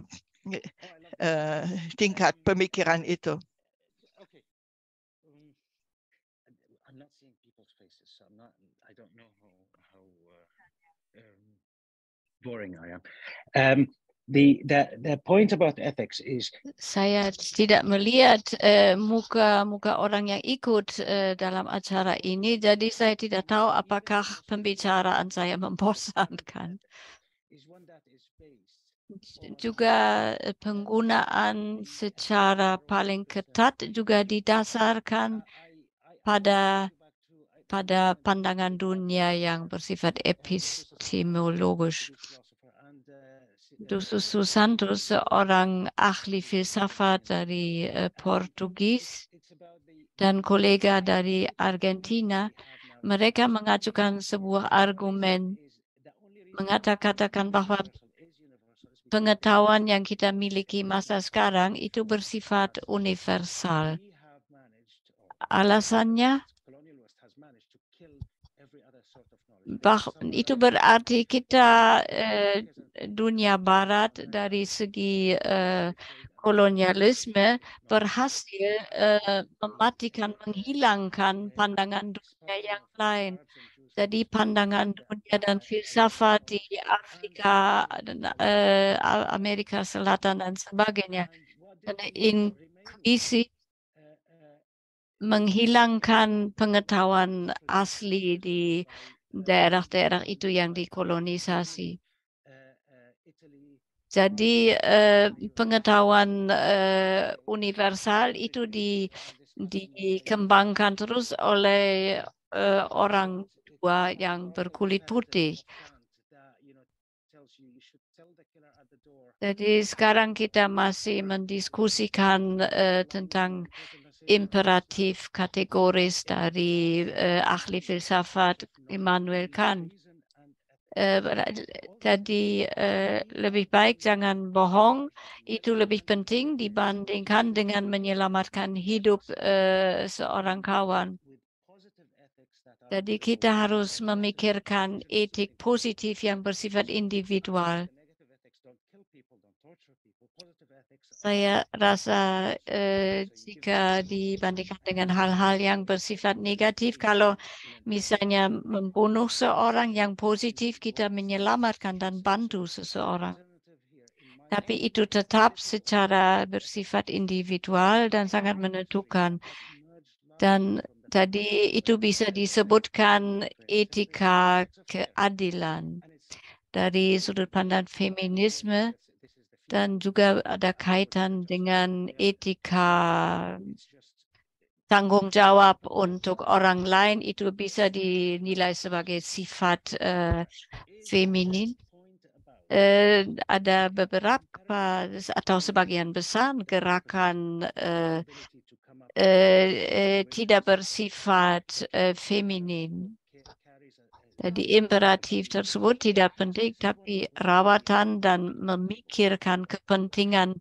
S2: uh, tingkat pemikiran itu.
S1: boring I am. Um,
S3: The, the, the point about ethics is
S1: saya tidak melihat muka-muka eh, uh, orang yang ikut uh, dalam acara ini jadi saya tidak tahu apakah pembicaraan saya *laughs* membosankan juga eh, penggunaan secara paling ketat juga didasarkan pada pada pandangan dunia yang bersifat epistemologis. Dusus Santos, orang ahli filsafat dari eh, Portugis dan kolega dari Argentina, mereka mengajukan sebuah argumen mengatakan bahwa pengetahuan yang kita miliki masa sekarang itu bersifat universal. Alasannya, bah, itu berarti kita eh, dunia barat dari segi eh, kolonialisme berhasil uh, mematikan, menghilangkan pandangan dunia yang lain. Jadi pandangan dunia dan filsafat di Afrika, dan, uh, Amerika Selatan dan sebagainya. Dan inklusi menghilangkan pengetahuan asli di daerah-daerah itu yang dikolonisasi. Eh, eh, Jadi eh, pengetahuan universal itu di, dikembangkan terus oleh orang tua yang berkulit putih. Jadi sekarang kita masih mendiskusikan uh, tentang imperatif kategoris dari uh, ahli filsafat Immanuel Kant. tadi eh, eh, lebih baik jangan bohong. Itu lebih penting dibandingkan dengan menyelamatkan hidup eh, seorang kawan. Jadi kita harus memikirkan etik positif yang bersifat individual. saya rasa uh, jika dibandingkan dengan hal-hal yang bersifat negatif, iya, kalau iya. misalnya membunuh seorang yang positif, kita menyelamatkan dan bantu seseorang. Tapi itu tetap secara bersifat individual dan sangat menentukan. Dan tadi itu bisa disebutkan etika keadilan dari sudut pandang feminisme dan juga ada kaitan dengan etika tanggung jawab untuk orang lain itu bisa dinilai sebagai sifat uh, feminin. Uh, ada beberapa atau sebagian besar gerakan uh, uh, uh, tidak bersifat uh, feminin jadi imperatif tersebut tidak penting, tapi rawatan dan memikirkan kepentingan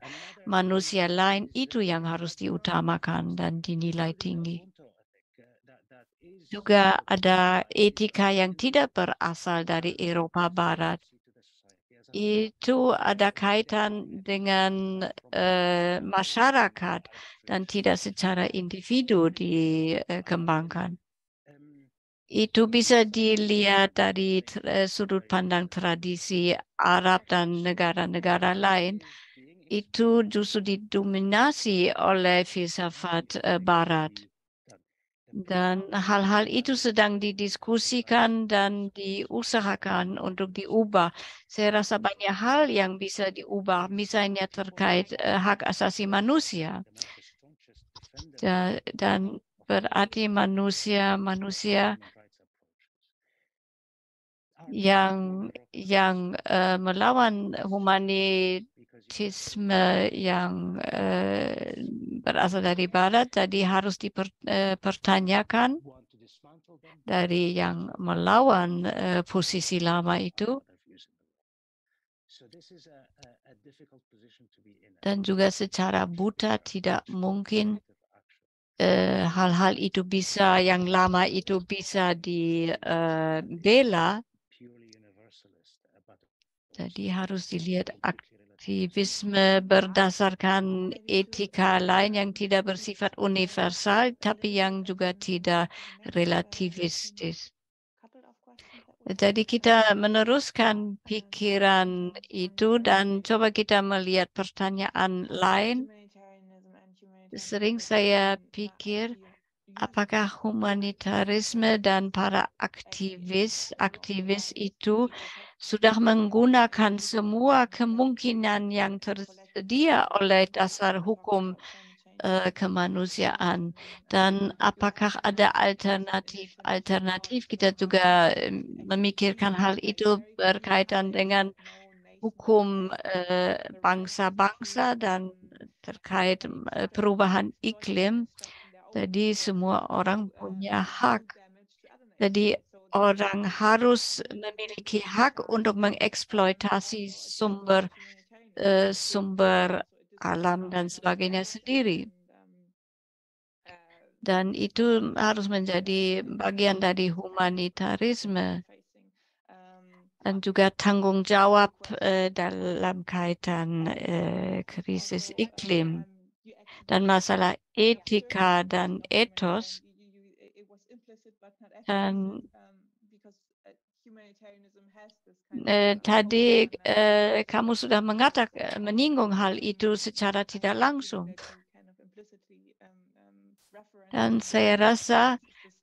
S1: manusia lain itu yang harus diutamakan dan dinilai tinggi. Juga ada etika yang tidak berasal dari Eropa Barat. Itu ada kaitan dengan uh, masyarakat dan tidak secara individu dikembangkan. Itu bisa dilihat dari eh, sudut pandang tradisi Arab dan negara-negara lain. Itu justru didominasi oleh filsafat eh, Barat. Dan hal-hal itu sedang didiskusikan dan diusahakan untuk diubah. Saya rasa banyak hal yang bisa diubah, misalnya terkait eh, hak asasi manusia. Dan berarti manusia, manusia yang yang uh, melawan humanitisme yang uh, berasal dari barat jadi harus dipertanyakan eh, dari yang melawan uh, posisi lama itu dan juga secara buta tidak mungkin hal-hal uh, itu bisa yang lama itu bisa dibela uh, jadi harus dilihat aktivisme berdasarkan etika lain yang tidak bersifat universal, tapi yang juga tidak relativistis. Jadi kita meneruskan pikiran itu dan coba kita melihat pertanyaan lain. Sering saya pikir apakah humanitarisme dan para aktivis aktivis itu sudah menggunakan semua kemungkinan yang tersedia oleh dasar hukum uh, kemanusiaan dan apakah ada alternatif alternatif kita juga eh, memikirkan hal itu berkaitan dengan hukum eh, bangsa-bangsa uh, dan terkait perubahan iklim jadi semua orang punya hak. Jadi orang harus memiliki hak untuk mengeksploitasi sumber eh, sumber alam dan sebagainya sendiri. Dan itu harus menjadi bagian dari humanitarisme dan juga tanggung jawab eh, dalam kaitan eh, krisis iklim dan masalah etika dan etos dan eh, tadi eh, kamu sudah mengatakan eh, menyinggung hal itu secara tidak langsung dan saya rasa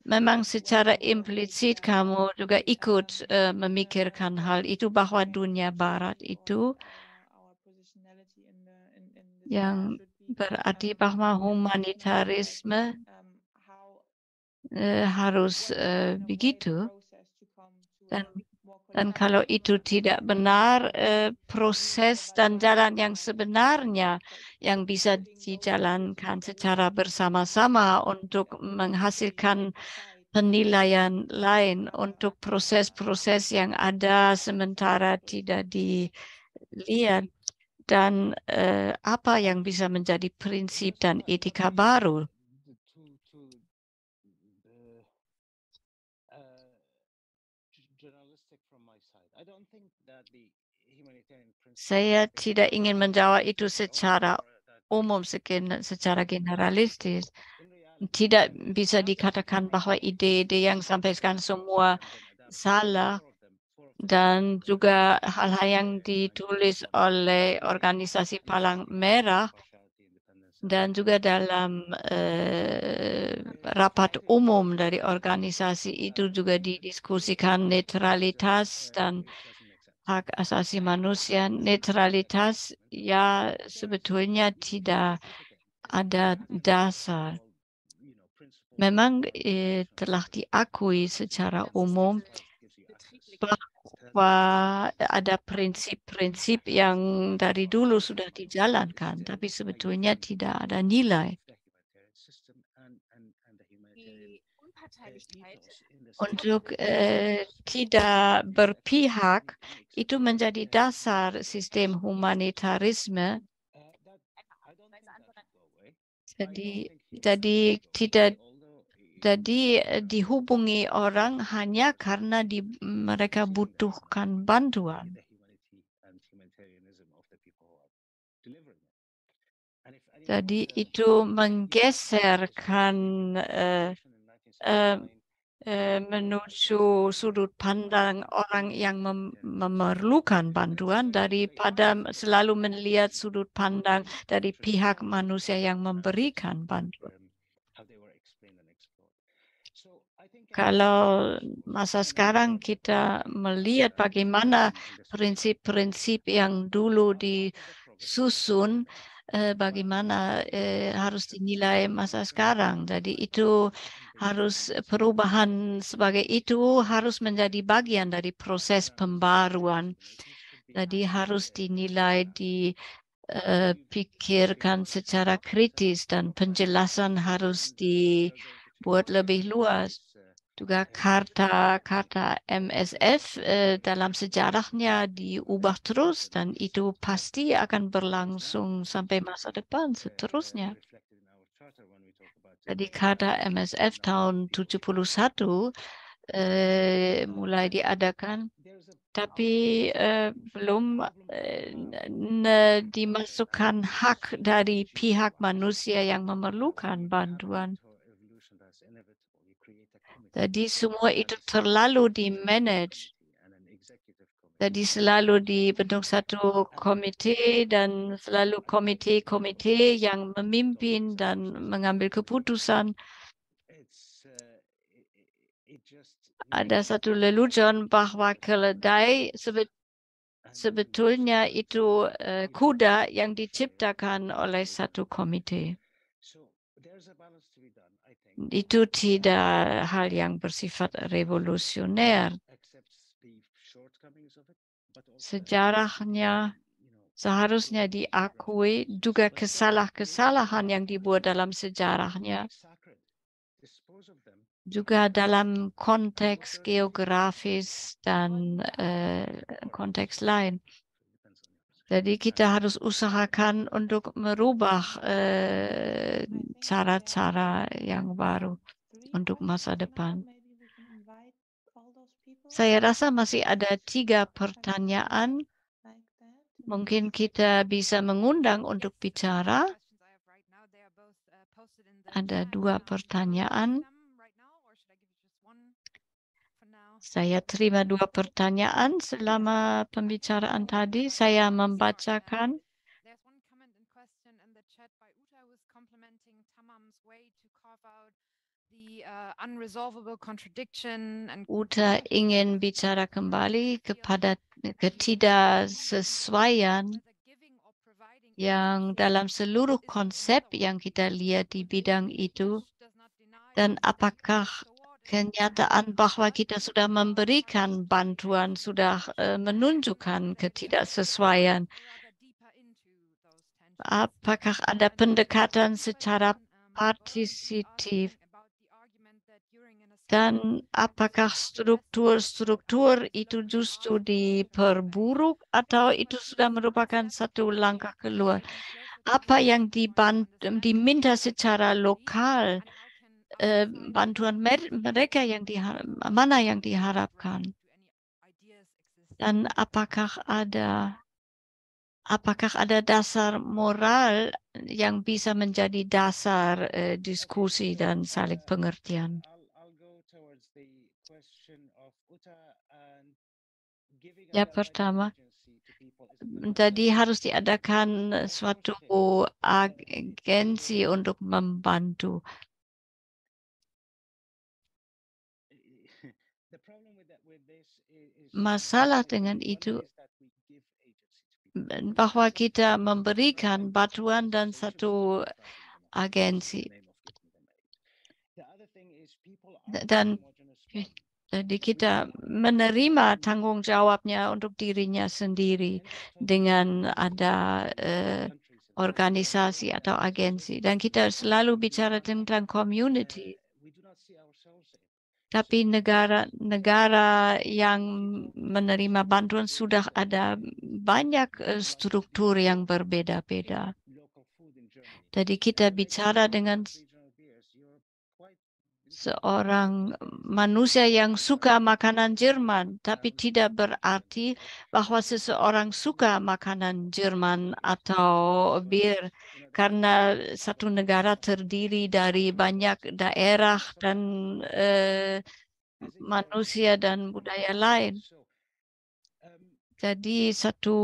S1: memang secara implisit kamu juga ikut eh, memikirkan hal itu bahwa dunia barat itu yang berarti bahwa humanitarisme eh, harus eh, begitu dan dan kalau itu tidak benar, eh, proses dan jalan yang sebenarnya yang bisa dijalankan secara bersama-sama untuk menghasilkan penilaian lain untuk proses-proses yang ada sementara tidak dilihat dan uh, apa yang bisa menjadi prinsip dan etika baru. Saya tidak ingin menjawab itu secara umum, secara generalistis. Tidak bisa dikatakan bahwa ide-ide yang sampaikan semua salah dan juga hal-hal yang ditulis oleh organisasi Palang Merah dan juga dalam eh, rapat umum dari organisasi itu juga didiskusikan netralitas dan hak asasi manusia. Netralitas ya sebetulnya tidak ada dasar. Memang eh, telah diakui secara umum bahwa bahwa ada prinsip-prinsip yang dari dulu sudah dijalankan, tapi sebetulnya tidak ada nilai. Untuk eh, tidak berpihak itu menjadi dasar sistem humanitarisme. Jadi, jadi tidak jadi eh, dihubungi orang hanya karena di, mereka butuhkan bantuan. Jadi itu menggeserkan uh, uh, uh, menuju sudut pandang orang yang mem memerlukan bantuan daripada selalu melihat sudut pandang dari pihak manusia yang memberikan bantuan. Kalau masa sekarang kita melihat bagaimana prinsip-prinsip yang dulu disusun eh, bagaimana eh, harus dinilai masa sekarang. Jadi itu harus perubahan sebagai itu harus menjadi bagian dari proses pembaruan. Jadi harus dinilai dipikirkan eh, secara kritis dan penjelasan harus dibuat lebih luas. Juga karta karta MSF eh, dalam sejarahnya diubah terus dan itu pasti akan berlangsung sampai masa depan seterusnya. Jadi karta MSF tahun 71 eh, mulai diadakan, tapi eh, belum eh, dimasukkan hak dari pihak manusia yang memerlukan bantuan. Jadi semua itu terlalu di manage. Jadi selalu di bentuk satu komite dan selalu komite-komite yang memimpin dan mengambil keputusan. Ada satu lelucon bahwa keledai sebetulnya itu eh, kuda yang diciptakan oleh satu komite. itu tidak hal yang bersifat revolusioner. Sejarahnya seharusnya diakui juga kesalahan-kesalahan yang dibuat dalam sejarahnya. Juga dalam konteks geografis dan uh, konteks lain. Jadi kita harus usahakan untuk merubah uh, cara-cara yang baru untuk masa depan. Saya rasa masih ada tiga pertanyaan. Mungkin kita bisa mengundang untuk bicara. Ada dua pertanyaan. Saya terima dua pertanyaan selama pembicaraan tadi. Saya membacakan.
S2: Äh,
S1: Uta ingin bicara kembali kepada ketidaksesuaian yang dalam seluruh konsep yang kita lihat di bidang itu dan apakah kenyataan bahwa kita sudah memberikan bantuan sudah e, menunjukkan ketidaksesuaian apakah ada pendekatan secara partisipatif dan apakah struktur-struktur itu justru diperburuk atau itu sudah merupakan satu langkah keluar. Apa yang diminta secara lokal eh, bantuan mereka yang mana yang diharapkan dan apakah ada apakah ada dasar moral yang bisa menjadi dasar eh, diskusi dan saling pengertian. Ya, pertama. Jadi harus diadakan suatu agensi untuk membantu.
S3: Masalah dengan itu
S1: bahwa kita memberikan batuan dan satu agensi. Dan jadi kita menerima tanggung jawabnya untuk dirinya sendiri dengan ada uh, organisasi atau agensi. Dan kita selalu bicara tentang community. Tapi negara-negara yang menerima bantuan sudah ada banyak eh, struktur yang berbeda-beda. Jadi kita bicara dengan seorang manusia yang suka makanan Jerman, tapi ya. tidak berarti bahwa seseorang suka makanan Jerman atau bir, karena satu negara terdiri dari banyak daerah dan eh, manusia dan budaya lain. Jadi satu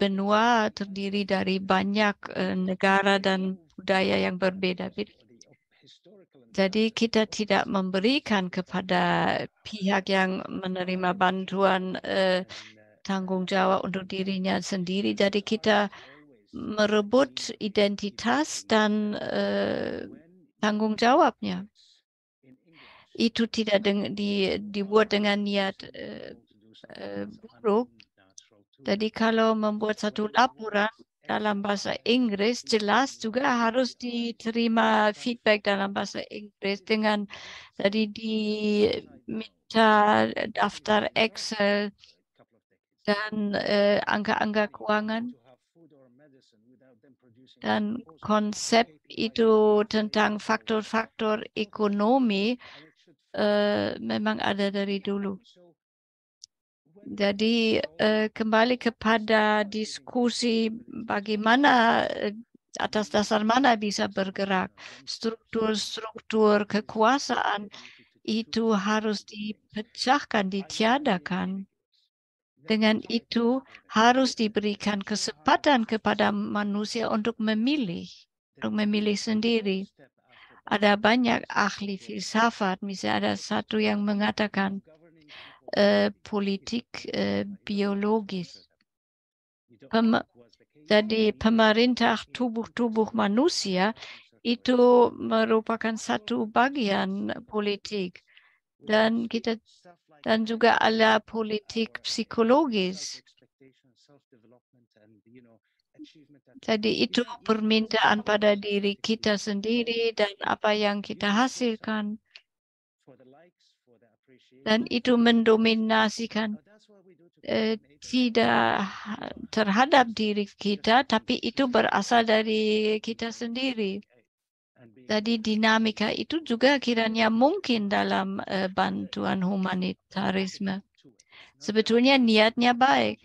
S1: benua terdiri dari banyak eh, negara dan budaya yang berbeda-beda. Jadi kita tidak memberikan kepada pihak yang menerima bantuan eh, tanggung jawab untuk dirinya sendiri. Jadi kita merebut identitas dan eh, tanggung jawabnya. Itu tidak deng di dibuat dengan niat eh, eh buruk. Jadi kalau membuat satu laporan dalam bahasa Inggris jelas juga harus diterima feedback dalam bahasa Inggris dengan tadi diminta daftar Excel dan angka eh, angka-angka keuangan dan konsep itu tentang faktor-faktor ekonomi uh, memang ada dari dulu. Jadi eh, kembali kepada diskusi bagaimana eh, atas dasar mana bisa bergerak. Struktur-struktur kekuasaan itu harus dipecahkan, ditiadakan. Dengan itu harus diberikan kesempatan kepada manusia untuk memilih, untuk memilih sendiri. Ada banyak ahli filsafat, misalnya ada satu yang mengatakan E, politik e, biologis. Pem jadi pemerintah tubuh-tubuh manusia itu merupakan satu bagian politik dan kita dan juga ala politik psikologis. Jadi itu permintaan pada diri kita sendiri dan apa yang kita hasilkan dan itu mendominasikan eh, tidak terhadap diri kita, tapi itu berasal dari kita sendiri. Jadi dinamika itu juga kiranya mungkin dalam eh, bantuan humanitarisme. Sebetulnya niatnya baik,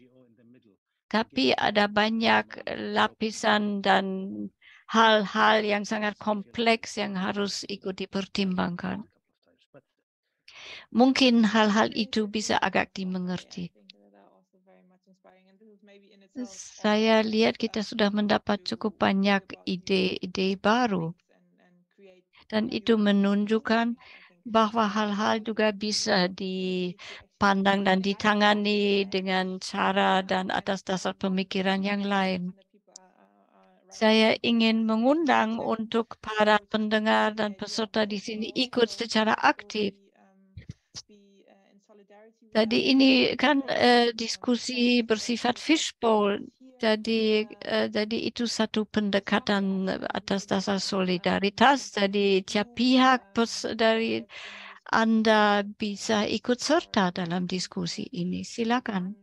S1: tapi ada banyak lapisan dan hal-hal yang sangat kompleks yang harus ikut dipertimbangkan. Mungkin hal-hal itu bisa agak dimengerti. Saya lihat kita sudah mendapat cukup banyak ide-ide baru. Dan itu menunjukkan bahwa hal-hal juga bisa dipandang dan ditangani dengan cara dan atas dasar pemikiran yang lain. Saya ingin mengundang untuk para pendengar dan peserta di sini uh, ikut secara aktif Tadi ini kan uh, diskusi bersifat fishbowl. Jadi uh, jadi itu satu pendekatan atas dasar solidaritas. Jadi tiap pihak dari Anda bisa ikut serta dalam diskusi ini. Silakan.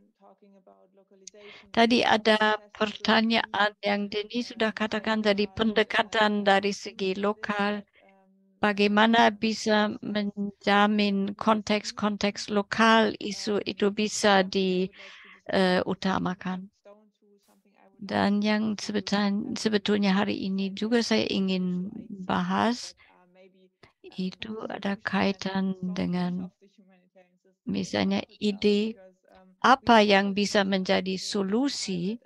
S1: Tadi ada pertanyaan yang Denny sudah katakan dari pendekatan dari segi lokal bagaimana bisa menjamin konteks-konteks lokal isu itu bisa diutamakan. Eh, Dan yang sebetulnya hari ini juga saya ingin bahas, itu ada kaitan dengan misalnya ide apa yang bisa menjadi solusi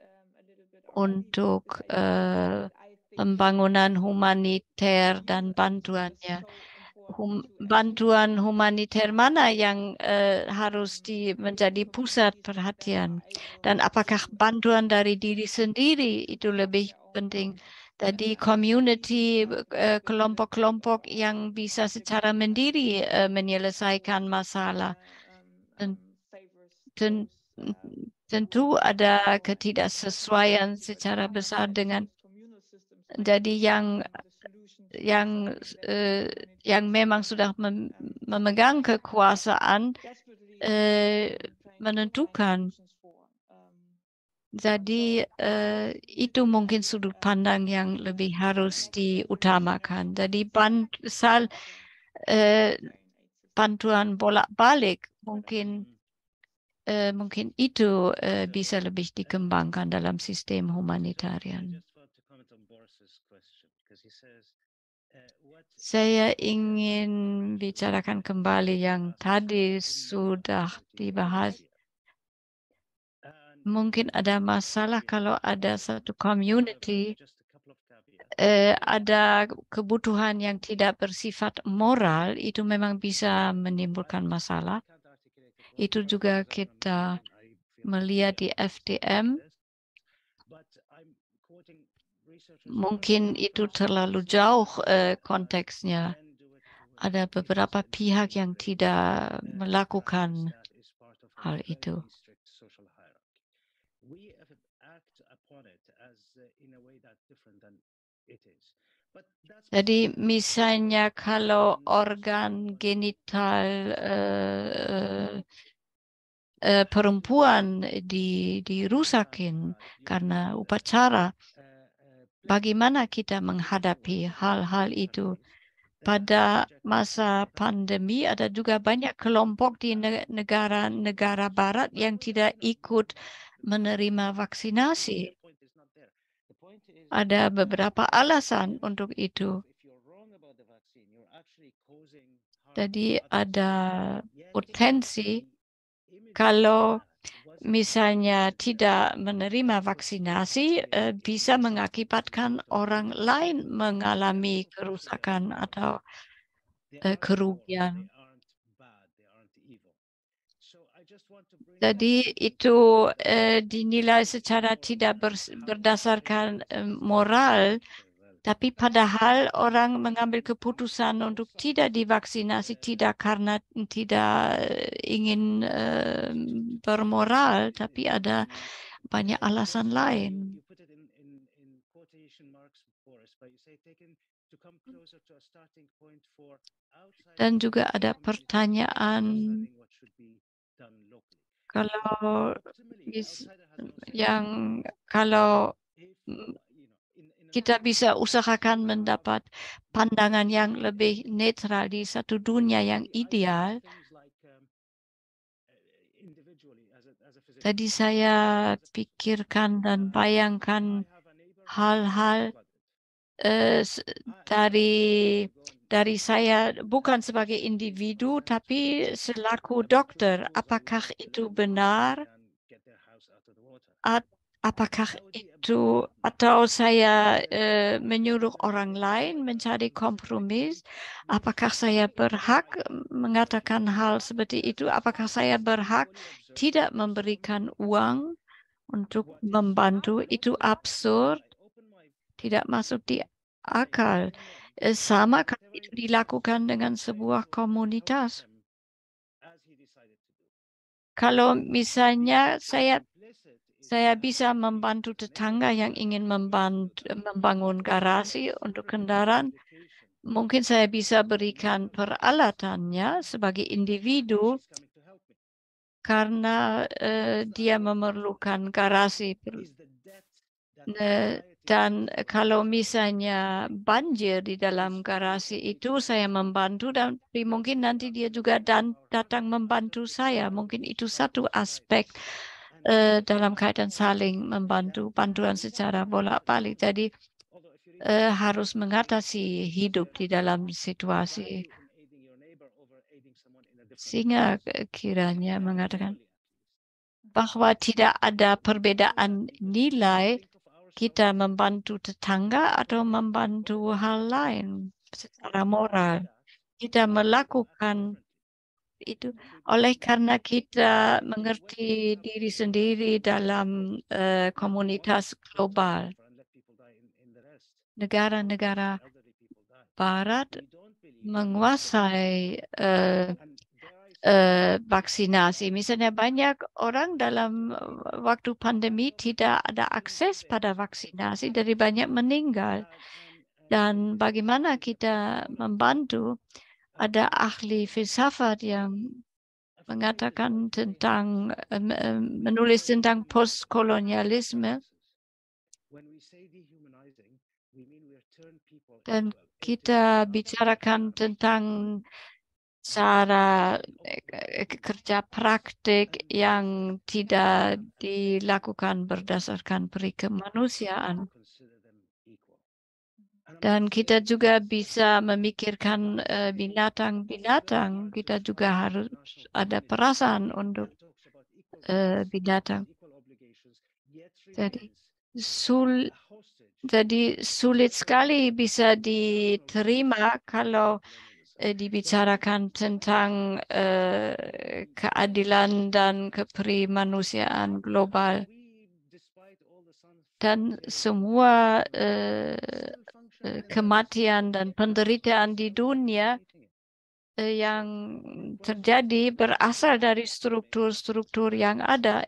S1: untuk uh, pembangunan humaniter dan bantuannya. Iya, hum, bantuan humaniter mana yang uh, harus di, menjadi pusat perhatian? Dan apakah bantuan dari diri sendiri itu lebih penting? Tadi community eh, kelompok-kelompok uh, yang bisa secara mendiri uh, menyelesaikan masalah. Iya, um, ten, ten, tentu ada ketidaksesuaian secara besar dengan jadi yang yang uh, yang memang sudah memegang kekuasaan uh, menentukan. Jadi uh, itu mungkin sudut pandang yang lebih harus diutamakan. Jadi bantuan uh, bantuan bolak-balik mungkin uh, mungkin itu uh, bisa lebih dikembangkan dalam sistem humanitarian. Saya eh, ingin bicarakan kembali yang tadi sudah dibahas. Mungkin ada masalah kalau ada satu community, eh, ada kebutuhan yang tidak bersifat moral, itu memang bisa menimbulkan masalah. Itu juga kita melihat di FDM mungkin itu terlalu jauh uh, konteksnya. Ada beberapa pihak yang tidak melakukan hal itu. Eh, Jadi misalnya kalau organ genital uh, uh, perempuan di, dirusakin karena upacara, Bagaimana kita menghadapi hal-hal itu? Pada masa pandemi ada juga banyak kelompok di negara-negara barat yang tidak ikut menerima vaksinasi. Ada beberapa alasan untuk itu. Jadi ada potensi kalau misalnya tidak menerima vaksinasi eh, bisa mengakibatkan orang lain mengalami kerusakan atau
S3: eh, kerugian.
S1: Jadi itu eh, dinilai secara tidak berdasarkan moral tapi padahal orang mengambil keputusan untuk tidak divaksinasi tidak karena tidak eh, ingin uh, bermoral, tapi ada banyak alasan lain. Dan juga ada pertanyaan kalau yang kalau kita bisa usahakan mendapat pandangan yang lebih netral di satu dunia yang ideal. Tadi saya pikirkan dan bayangkan hal-hal eh, dari dari saya bukan sebagai individu tapi selaku dokter apakah itu benar Apakah itu atau saya uh, menyuruh orang lain mencari kompromi? Apakah saya berhak mengatakan hal seperti itu? Apakah saya berhak tidak memberikan uang untuk membantu? Itu absurd, tidak masuk di akal. Eh, sama kalau itu dilakukan dengan sebuah komunitas. Kalau misalnya saya saya bisa membantu tetangga yang ingin membangun garasi untuk kendaraan. Mungkin saya bisa berikan peralatannya sebagai individu karena uh, dia memerlukan garasi. Uh, dan kalau misalnya banjir di dalam garasi itu saya membantu dan mungkin nanti dia juga datang membantu saya. Mungkin itu satu aspek eh, dalam keadaan saling membantu, bantuan secara bolak-balik. Jadi eh, harus mengatasi hidup di dalam situasi. Sehingga kiranya mengatakan bahwa tidak ada perbedaan nilai kita membantu tetangga atau membantu hal lain secara moral. Kita melakukan itu hmm. oleh karena kita mengerti diri sendiri dalam uh, komunitas global negara-negara barat menguasai uh, uh, vaksinasi. Misalnya banyak orang dalam waktu pandemi tidak ada akses pada vaksinasi dari banyak meninggal. Dan bagaimana kita membantu ada ahli filsafat yang mengatakan tentang eh, eh, menulis tentang postkolonialisme. Dan kita bicarakan tentang cara eh, kerja praktik yang tidak dilakukan berdasarkan perikemanusiaan. Dan kita juga bisa memikirkan eh, binatang-binatang. Kita juga harus ada perasaan untuk eh, binatang. Jadi sul jadi sulit sekali bisa diterima kalau eh, dibicarakan tentang uh, keadilan dan keprimanusiaan global. Dan semua uh, Eh, kematian dan penderitaan di dunia eh, yang terjadi berasal dari struktur-struktur yang ada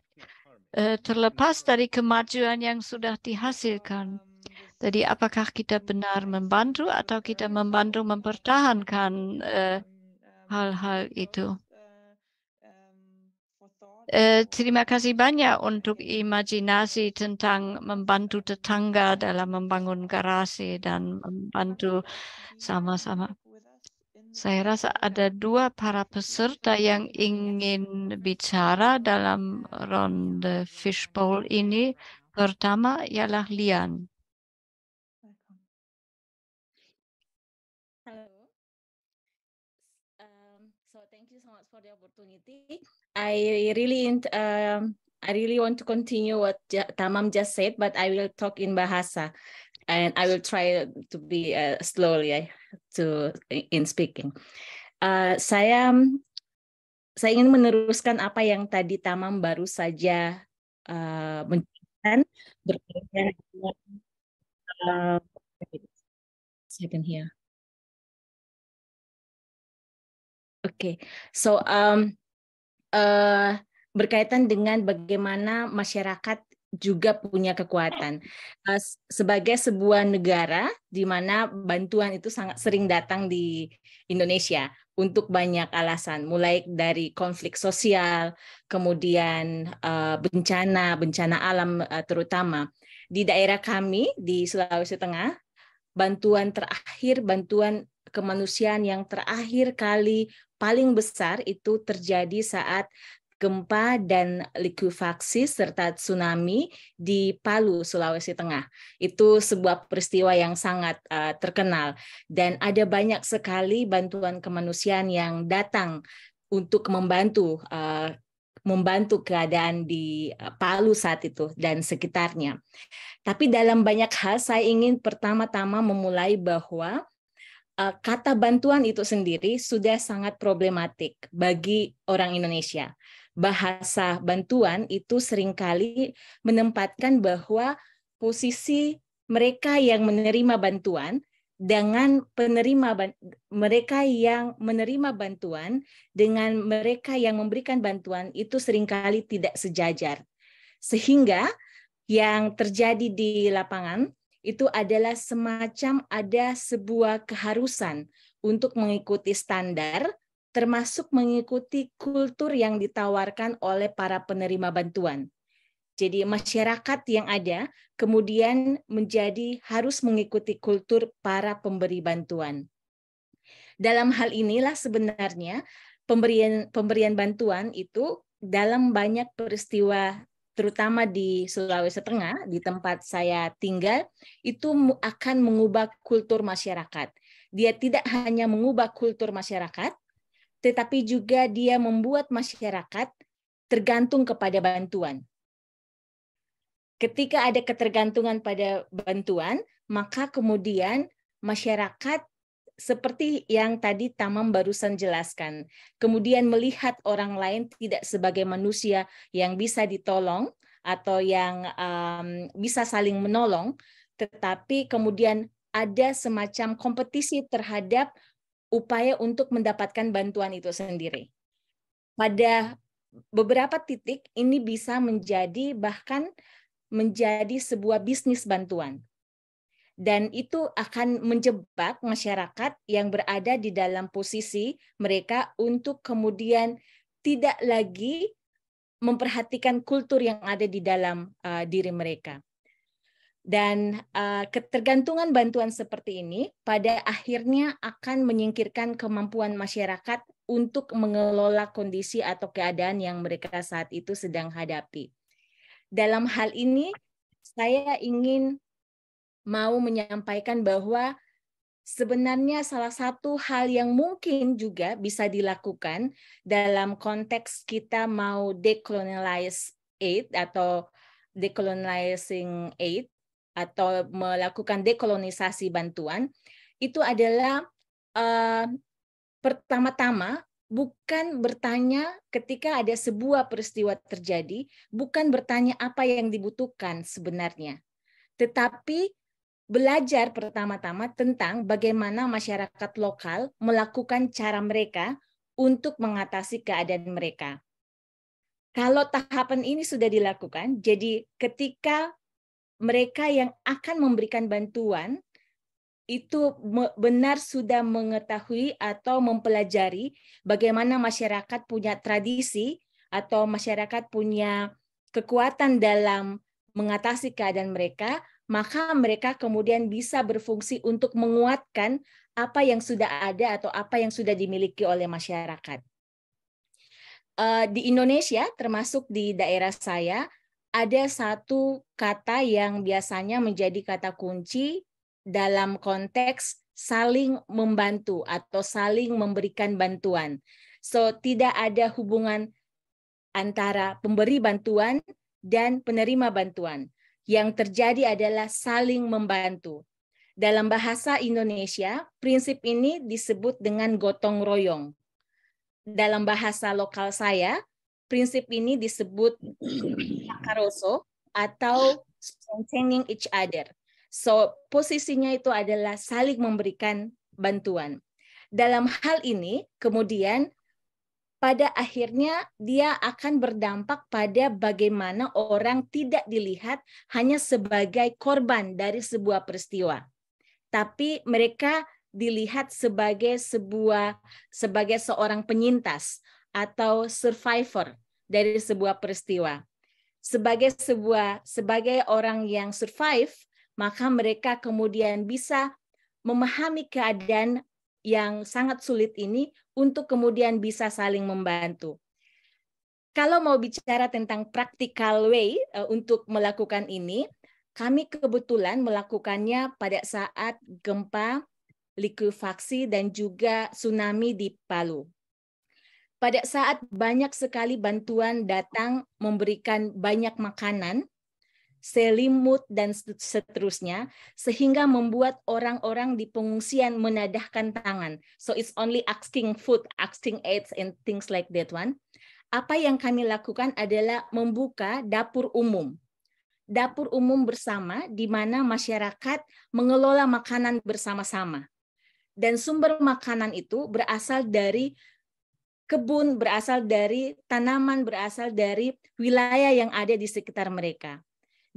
S1: eh, terlepas dari kemajuan yang sudah dihasilkan. Jadi apakah kita benar membantu atau kita membantu mempertahankan hal-hal uh, itu? Eh, terima kasih banyak untuk imajinasi tentang membantu tetangga dalam membangun garasi dan membantu sama-sama. Saya rasa ada dua para peserta yang ingin bicara dalam ronde fishbowl ini. Pertama ialah Lian.
S3: Halo. Um, so thank you so much for the opportunity. I really um, I really want to continue what Tamam just said, but I will talk in Bahasa, and I will try to be uh, slowly to in speaking. Uh, saya saya ingin meneruskan apa yang tadi Tamam baru saja uh, menjelaskan berkaitan dengan uh, second here. Okay, so um, uh, berkaitan dengan bagaimana masyarakat juga punya kekuatan. Eh, sebagai sebuah negara di mana bantuan itu sangat sering datang di Indonesia untuk banyak alasan, mulai dari konflik sosial, kemudian eh, bencana, bencana alam terutama. Di daerah kami di Sulawesi Tengah, bantuan terakhir, bantuan kemanusiaan yang terakhir kali paling besar itu terjadi saat gempa dan likuifaksi serta tsunami di Palu, Sulawesi Tengah. Itu sebuah peristiwa yang sangat uh, terkenal dan ada banyak sekali bantuan kemanusiaan yang datang untuk membantu uh, membantu keadaan di eh, Palu saat itu dan sekitarnya. Tapi dalam banyak hal saya ingin pertama-tama memulai bahwa Eh, kata bantuan itu sendiri sudah sangat problematik bagi orang Indonesia. Bahasa bantuan itu seringkali menempatkan bahwa posisi mereka yang menerima bantuan dengan penerima mereka yang menerima bantuan dengan mereka yang memberikan bantuan itu seringkali tidak sejajar. Sehingga yang terjadi di lapangan itu adalah semacam ada sebuah keharusan untuk mengikuti standar, termasuk mengikuti kultur yang ditawarkan oleh para penerima bantuan. Jadi masyarakat yang ada kemudian menjadi harus mengikuti kultur para pemberi bantuan. Dalam hal inilah sebenarnya pemberian pemberian bantuan itu dalam banyak peristiwa terutama di Sulawesi Tengah, di tempat saya tinggal, itu akan mengubah kultur masyarakat. Dia tidak hanya mengubah kultur masyarakat, tetapi juga dia membuat masyarakat tergantung kepada bantuan. Ketika ada ketergantungan pada bantuan, maka kemudian masyarakat seperti yang tadi Tamam barusan jelaskan, kemudian melihat orang lain tidak sebagai manusia yang bisa ditolong atau yang um, bisa saling menolong, tetapi kemudian ada semacam kompetisi terhadap upaya untuk mendapatkan bantuan itu sendiri. Pada beberapa titik ini bisa menjadi bahkan menjadi sebuah bisnis bantuan dan itu akan menjebak masyarakat yang berada di dalam posisi mereka untuk kemudian tidak lagi memperhatikan kultur yang ada di dalam uh, diri mereka. Dan uh, ketergantungan bantuan seperti ini pada akhirnya akan menyingkirkan kemampuan masyarakat untuk mengelola kondisi atau keadaan yang mereka saat itu sedang hadapi. Dalam hal ini, saya ingin mau menyampaikan bahwa sebenarnya salah satu hal yang mungkin juga bisa dilakukan dalam konteks kita mau decolonize aid atau decolonizing aid atau melakukan dekolonisasi bantuan itu adalah uh, pertama-tama bukan bertanya ketika ada sebuah peristiwa terjadi, bukan bertanya apa yang dibutuhkan sebenarnya, tetapi belajar pertama-tama tentang bagaimana masyarakat lokal melakukan cara mereka untuk mengatasi keadaan mereka. Kalau tahapan ini sudah dilakukan, jadi ketika mereka yang akan memberikan bantuan itu benar sudah mengetahui atau mempelajari bagaimana masyarakat punya tradisi atau masyarakat punya kekuatan dalam mengatasi keadaan mereka, maka mereka kemudian bisa berfungsi untuk menguatkan apa yang sudah ada atau apa yang sudah dimiliki oleh masyarakat. Eh, di Indonesia, termasuk di daerah saya, ada satu kata yang biasanya menjadi kata kunci dalam konteks saling membantu atau saling memberikan bantuan. So, tidak ada hubungan antara pemberi bantuan dan penerima bantuan yang terjadi adalah saling membantu. Dalam bahasa Indonesia, prinsip ini disebut dengan gotong royong. Dalam bahasa lokal saya, prinsip ini disebut karoso atau strengthening each other. So, posisinya itu adalah saling memberikan bantuan. Dalam hal ini, kemudian pada akhirnya dia akan berdampak pada bagaimana orang tidak dilihat hanya sebagai korban dari sebuah peristiwa. Tapi mereka dilihat sebagai sebuah sebagai seorang penyintas atau survivor dari sebuah peristiwa. Sebagai sebuah sebagai orang yang survive, maka mereka kemudian bisa memahami keadaan yang sangat sulit ini untuk kemudian bisa saling membantu. Kalau mau bicara tentang practical way eh, untuk melakukan ini, kami kebetulan melakukannya pada saat gempa, likuifaksi, dan juga tsunami di Palu. Pada saat banyak sekali bantuan datang memberikan banyak makanan, selimut, dan seterusnya, sehingga membuat orang-orang di pengungsian menadahkan tangan. So it's only asking food, asking aids, and things like that one. Apa yang kami lakukan adalah membuka dapur umum. Dapur umum bersama di mana masyarakat mengelola makanan bersama-sama. Dan sumber makanan itu berasal dari kebun, berasal dari tanaman, berasal dari wilayah yang ada di sekitar mereka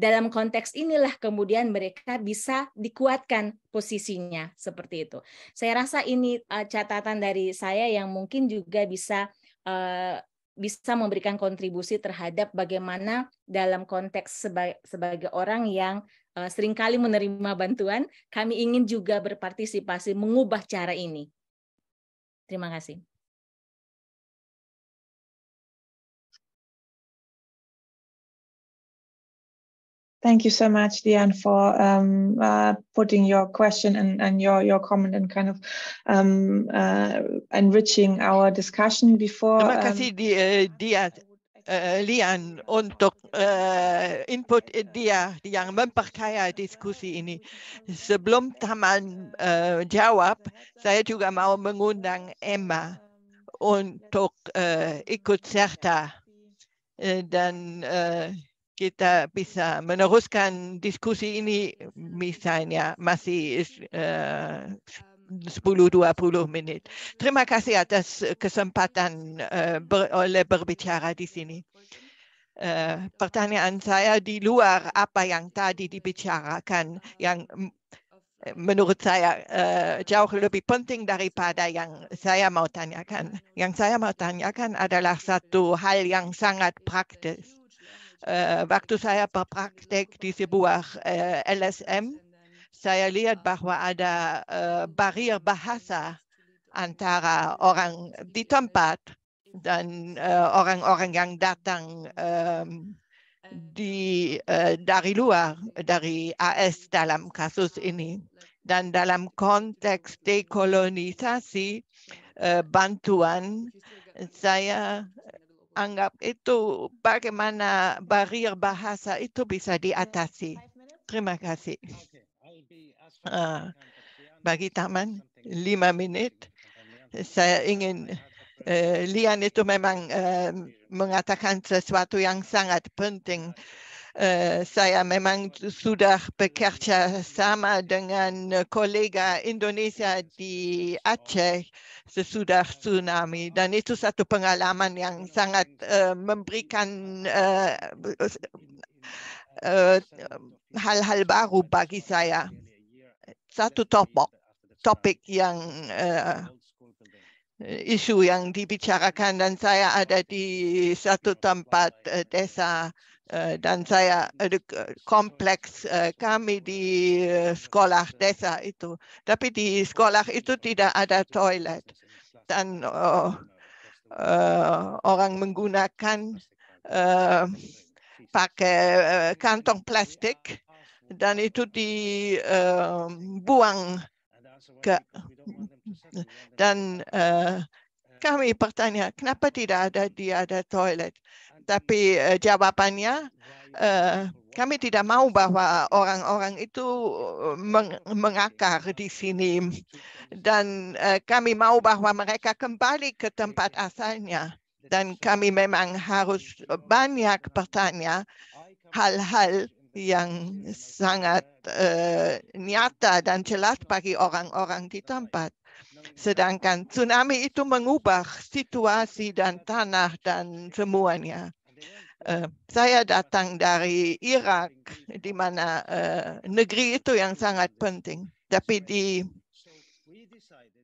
S3: dalam konteks inilah kemudian mereka bisa dikuatkan posisinya seperti itu. Saya rasa ini uh, catatan dari saya yang mungkin juga bisa uh, bisa memberikan kontribusi terhadap bagaimana dalam konteks sebagai, sebagai orang yang uh, seringkali menerima bantuan, kami ingin juga berpartisipasi mengubah cara ini. Terima kasih.
S2: Thank you so much, Diane, for um, uh, putting your question and, and your, your comment and kind of um, uh, enriching our discussion before. Terima kasih, um, uh, Diane. Uh, Lian untuk uh, input uh, dia yang memperkaya diskusi ini. Sebelum Taman uh, jawab, saya juga mau mengundang Emma untuk uh, ikut serta uh, dan uh, kita bisa meneruskan diskusi ini misalnya masih eh, uh, 10-20 menit. Terima kasih atas kesempatan uh, ber, oleh berbicara di sini. Uh, pertanyaan saya di luar apa yang tadi dibicarakan, yang menurut saya uh, jauh lebih penting daripada yang saya mau tanyakan. Yang saya mau tanyakan adalah satu hal yang sangat praktis Eh, waktu saya berpraktek di sebuah eh, LSM, saya lihat bahwa ada eh, barrier bahasa antara orang di tempat dan orang-orang yang datang di dari luar dari AS dalam kasus ini dan dalam konteks dekolonisasi bantuan saya anggap itu bagaimana barrier bahasa itu bisa diatasi. Terima kasih. Ah, bagi Taman, lima menit. Saya ingin eh, Lian itu memang eh, mengatakan sesuatu yang sangat penting. Eh, saya memang sudah bekerja sama dengan kolega Indonesia di Aceh sesudah tsunami dan itu satu pengalaman yang sangat uh, memberikan hal eh, hal-hal baru bagi saya. Satu topik, topik yang isu yang dibicarakan dan saya ada di satu tempat desa Eh, dan saya eh, eh, kompleks kami di sekolah desa itu. Tapi di sekolah itu tidak ada toilet dan uh, orang menggunakan uh, pakai kantong plastik dan itu dibuang ke dan uh, kami bertanya kenapa tidak ada dia ada toilet tapi eh, jawabannya eh, kami tidak mau bahwa orang-orang itu mengakar di sini dan eh, kami mau bahwa mereka kembali ke tempat asalnya dan kami memang harus banyak bertanya hal-hal yang sangat uh, nyata dan jelas bagi orang-orang di tempat. Sedangkan tsunami itu mengubah situasi dan tanah dan semuanya. Eh, saya datang dari Irak, iya. di mana eh, negeri itu yang sangat penting. Tapi di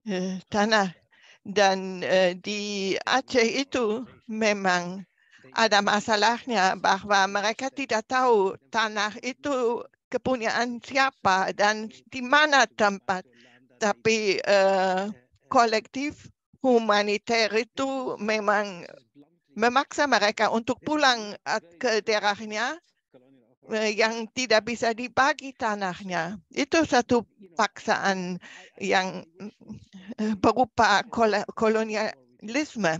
S2: eh, tanah dan di Aceh itu memang ada masalahnya bahwa mereka tidak tahu tanah itu kepunyaan siapa dan di mana tempat. Tapi kolektif humaniter itu memang memaksa mereka untuk iya, pulang iya, eh, iya, ke daerahnya eh, yang tidak bisa dibagi tanahnya. Itu satu paksaan yang eh, berupa kolonialisme.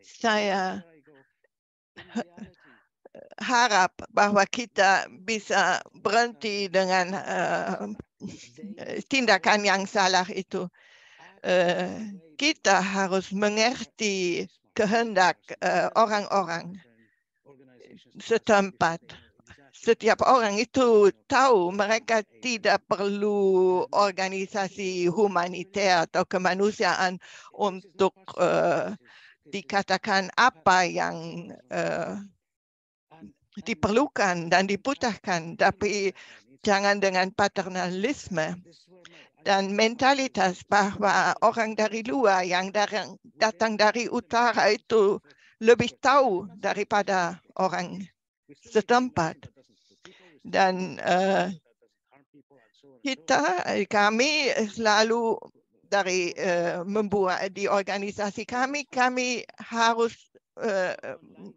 S2: Saya harap bahwa kita bisa berhenti dengan uh, tindakan yang salah itu. Uh, kita harus mengerti kehendak eh, orang-orang. Uh, setempat. Setiap orang itu tahu mereka tidak perlu organisasi humaniter atau kemanusiaan untuk uh, dikatakan apa yang uh, diperlukan dan dibutuhkan. Tapi jangan dengan paternalisme dan mentalitas bahawa orang dari luar yang datang dari utara itu lebih tahu daripada orang setempat. Dan uh, kita, kami selalu dari uh, membuat di organisasi kami, kami harus uh,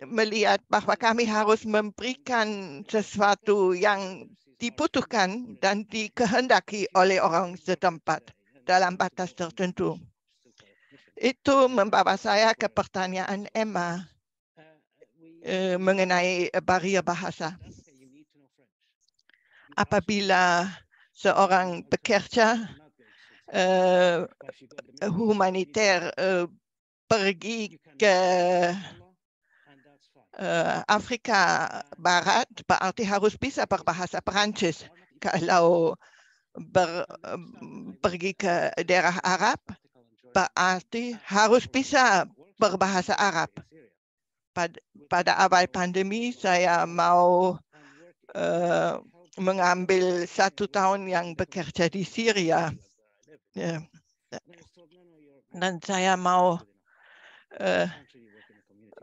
S2: melihat bahawa kami harus memberikan sesuatu yang diputuskan dan dikehendaki oleh orang setempat dalam batas tertentu. Itu membawa saya ke pertanyaan Emma eh, mengenai barier bahasa. Apabila seorang pekerja uh, humaniter uh, pergi ke Eh, Afrika Barat berarti harus bisa berbahasa Perancis. Kalau ber, eh, pergi ke daerah Arab, berarti harus bisa berbahasa Arab. Pada, pada awal pandemi, saya mau uh, mengambil satu tahun yang bekerja di Syria. Yeah. Dan saya mau uh,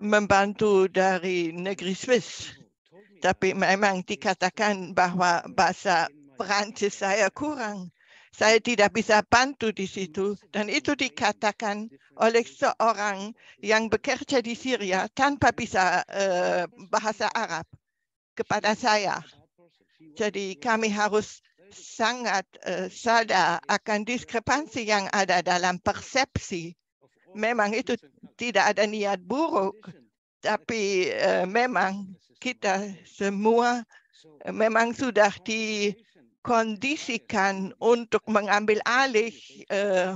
S2: membantu dari negeri Swiss. Tapi memang dikatakan bahwa bahasa Perancis saya kurang. Saya tidak bisa bantu di situ. Dan itu dikatakan oleh seorang yang bekerja di Syria tanpa bisa uh, bahasa Arab kepada saya. Jadi kami harus sangat uh, sadar akan diskrepansi yang ada dalam persepsi memang itu tidak ada niat buruk, tapi eh, memang kita semua eh, memang sudah dikondisikan untuk mengambil alih eh,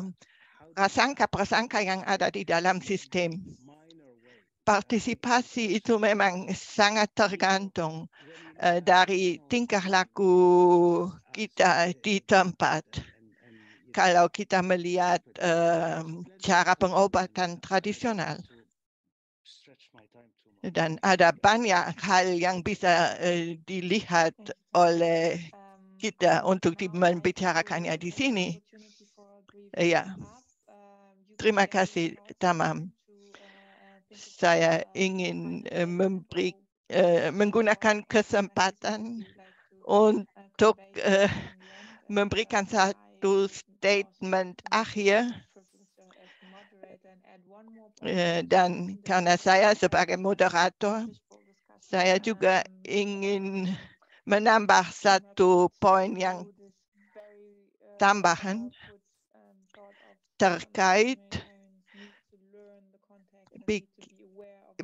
S2: prasangka-prasangka uh, yang ada di dalam sistem. Partisipasi itu memang sangat tergantung dari tingkah laku kita di tempat kalau kita melihat uh, cara pengobatan tradisional. Dan ada banyak hal yang bisa uh, dilihat oleh kita untuk membicarakannya di sini. Ya, terima kasih Tamam. Saya ingin memberi, uh, menggunakan kesempatan untuk uh, memberikan satu to statement akhir, äh, dan karena saya sebagai er moderator, saya er juga ingin menambah satu poin yang tambahan terkait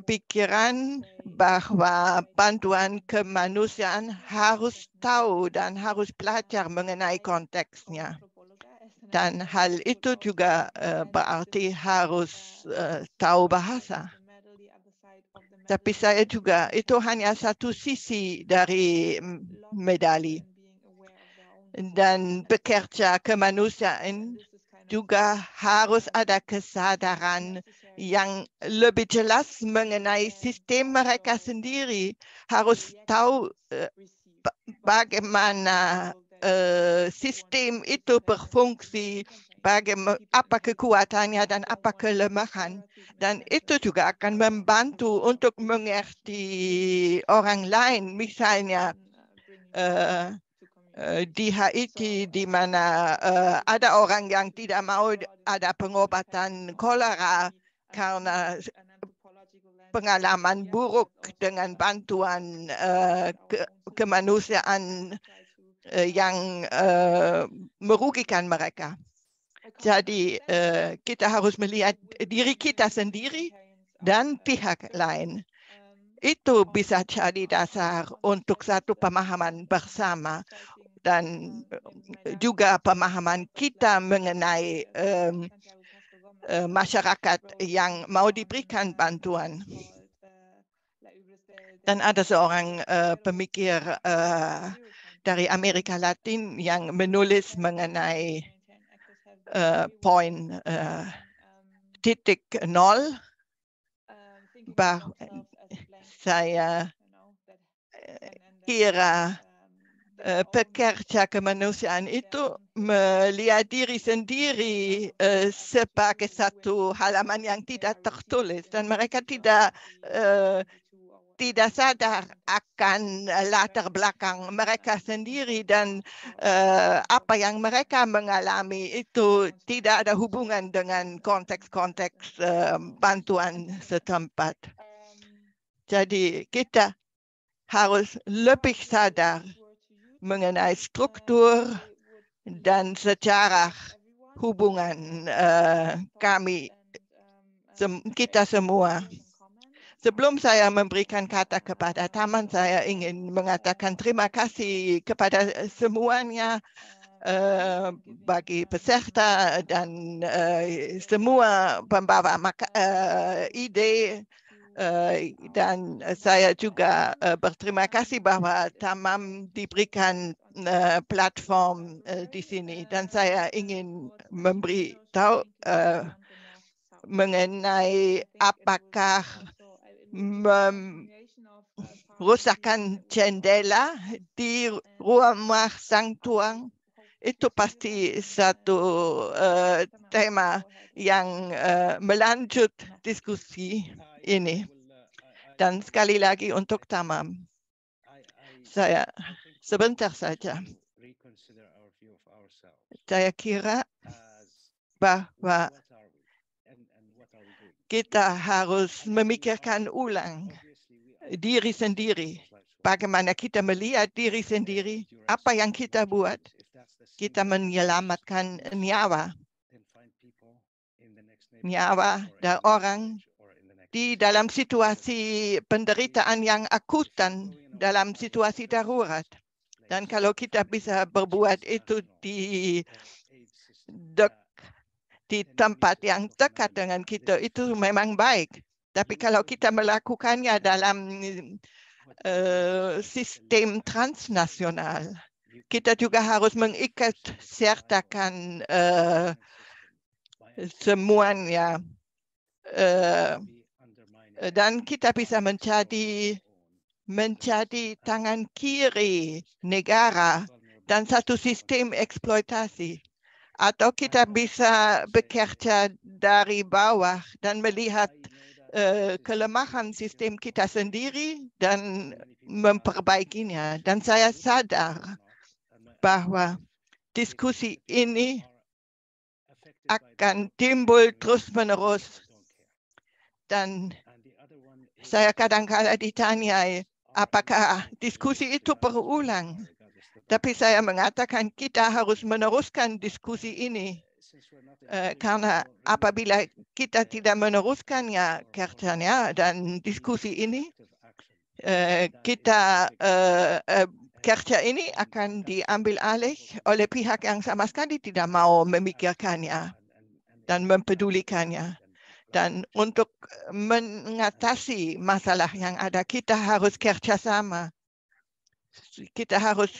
S2: pikiran bahwa bantuan kemanusiaan harus tahu dan harus belajar mengenai konteksnya. dan hal itu juga uh, berarti harus uh, tahu bahasa. Tapi saya juga, itu hanya satu sisi dari medali. Dan bekerja kemanusiaan juga harus ada kesadaran yang lebih jelas mengenai sistem mereka sendiri. Harus tahu eh, bagaimana Eh, sistem itu berfungsi apa kekuatannya dan apa kelemahan. Dan itu juga akan membantu untuk mengerti orang lain, misalnya uh, di Haiti, di mana uh, ada orang yang tidak mau ada pengobatan kolera karena pengalaman buruk dengan bantuan uh, ke kemanusiaan Eh, yang uh, merugikan mereka. Jadi uh, kita harus melihat diri kita sendiri dan pihak lain. Itu bisa jadi dasar untuk satu pemahaman bersama dan juga pemahaman kita mengenai masyarakat yang mau diberikan bantuan. Uh, dan ada seorang uh, pemikir uh, dari Amerika Latin yang menulis mengenai uh, eh, poin uh, eh, titik nol bahwa saya eh, kira uh, pekerja kemanusiaan itu melihat diri sendiri uh, sebagai satu halaman yang tidak tertulis dan mereka tidak uh, tidak sadar akan latar belakang mereka sendiri dan uh, apa yang mereka mengalami itu tidak ada hubungan dengan konteks-konteks uh, bantuan setempat. Jadi kita harus lebih sadar mengenai struktur dan sejarah hubungan uh, kami sem kita semua. Sebelum saya memberikan kata kepada taman, saya ingin mengatakan terima kasih kepada semuanya eh, bagi peserta dan eh, semua pembawa maka, eh, ide dan saya juga berterima kasih bahwa Tamam diberikan platform di sini dan saya ingin memberitahu mengenai apakah merusakkan jendela di rumah sang tuang. Itu pasti satu uh, tema yang uh, melanjut diskusi ini. Dan sekali lagi untuk tamam, saya sebentar saja. Saya kira bahwa kita harus memikirkan ulang diri sendiri. Bagaimana kita melihat diri sendiri, apa yang kita buat. Kita menyelamatkan nyawa. Nyawa dan orang di dalam situasi penderitaan yang akutan, dalam situasi darurat. Dan kalau kita bisa berbuat itu di dek di tempat yang dekat dengan kita itu memang baik. Tapi kalau kita melakukannya dalam uh, sistem transnasional, kita juga harus mengikat sertakan uh, semuanya. Uh, dan kita bisa menjadi menjadi tangan kiri negara dan satu sistem eksploitasi atau nah, kita bisa bekerja dari bawah dan melihat uh, kelemahan iya. sistem kita sendiri dan memperbaikinya. Dan saya sadar bahwa diskusi ini akan timbul terus-menerus. Dan saya kadang-kadang ditanyai apakah diskusi itu berulang. Tapi saya mengatakan kita harus meneruskan diskusi ini. Eh, eh, karena apabila kita tidak meneruskannya, kerjanya dan diskusi ini, eh, kita kerja ini akan diambil alih oleh pihak yang sama sekali tidak mau memikirkannya dan mempedulikannya. Dan untuk mengatasi masalah yang ada, kita harus kerja sama Kita harus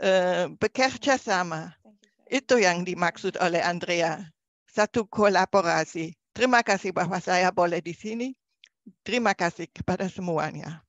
S2: Eh, bekerja sama. Itu yang dimaksud oleh Andrea. Satu kolaborasi. Terima kasih bahwa saya boleh di sini. Terima kasih kepada semuanya.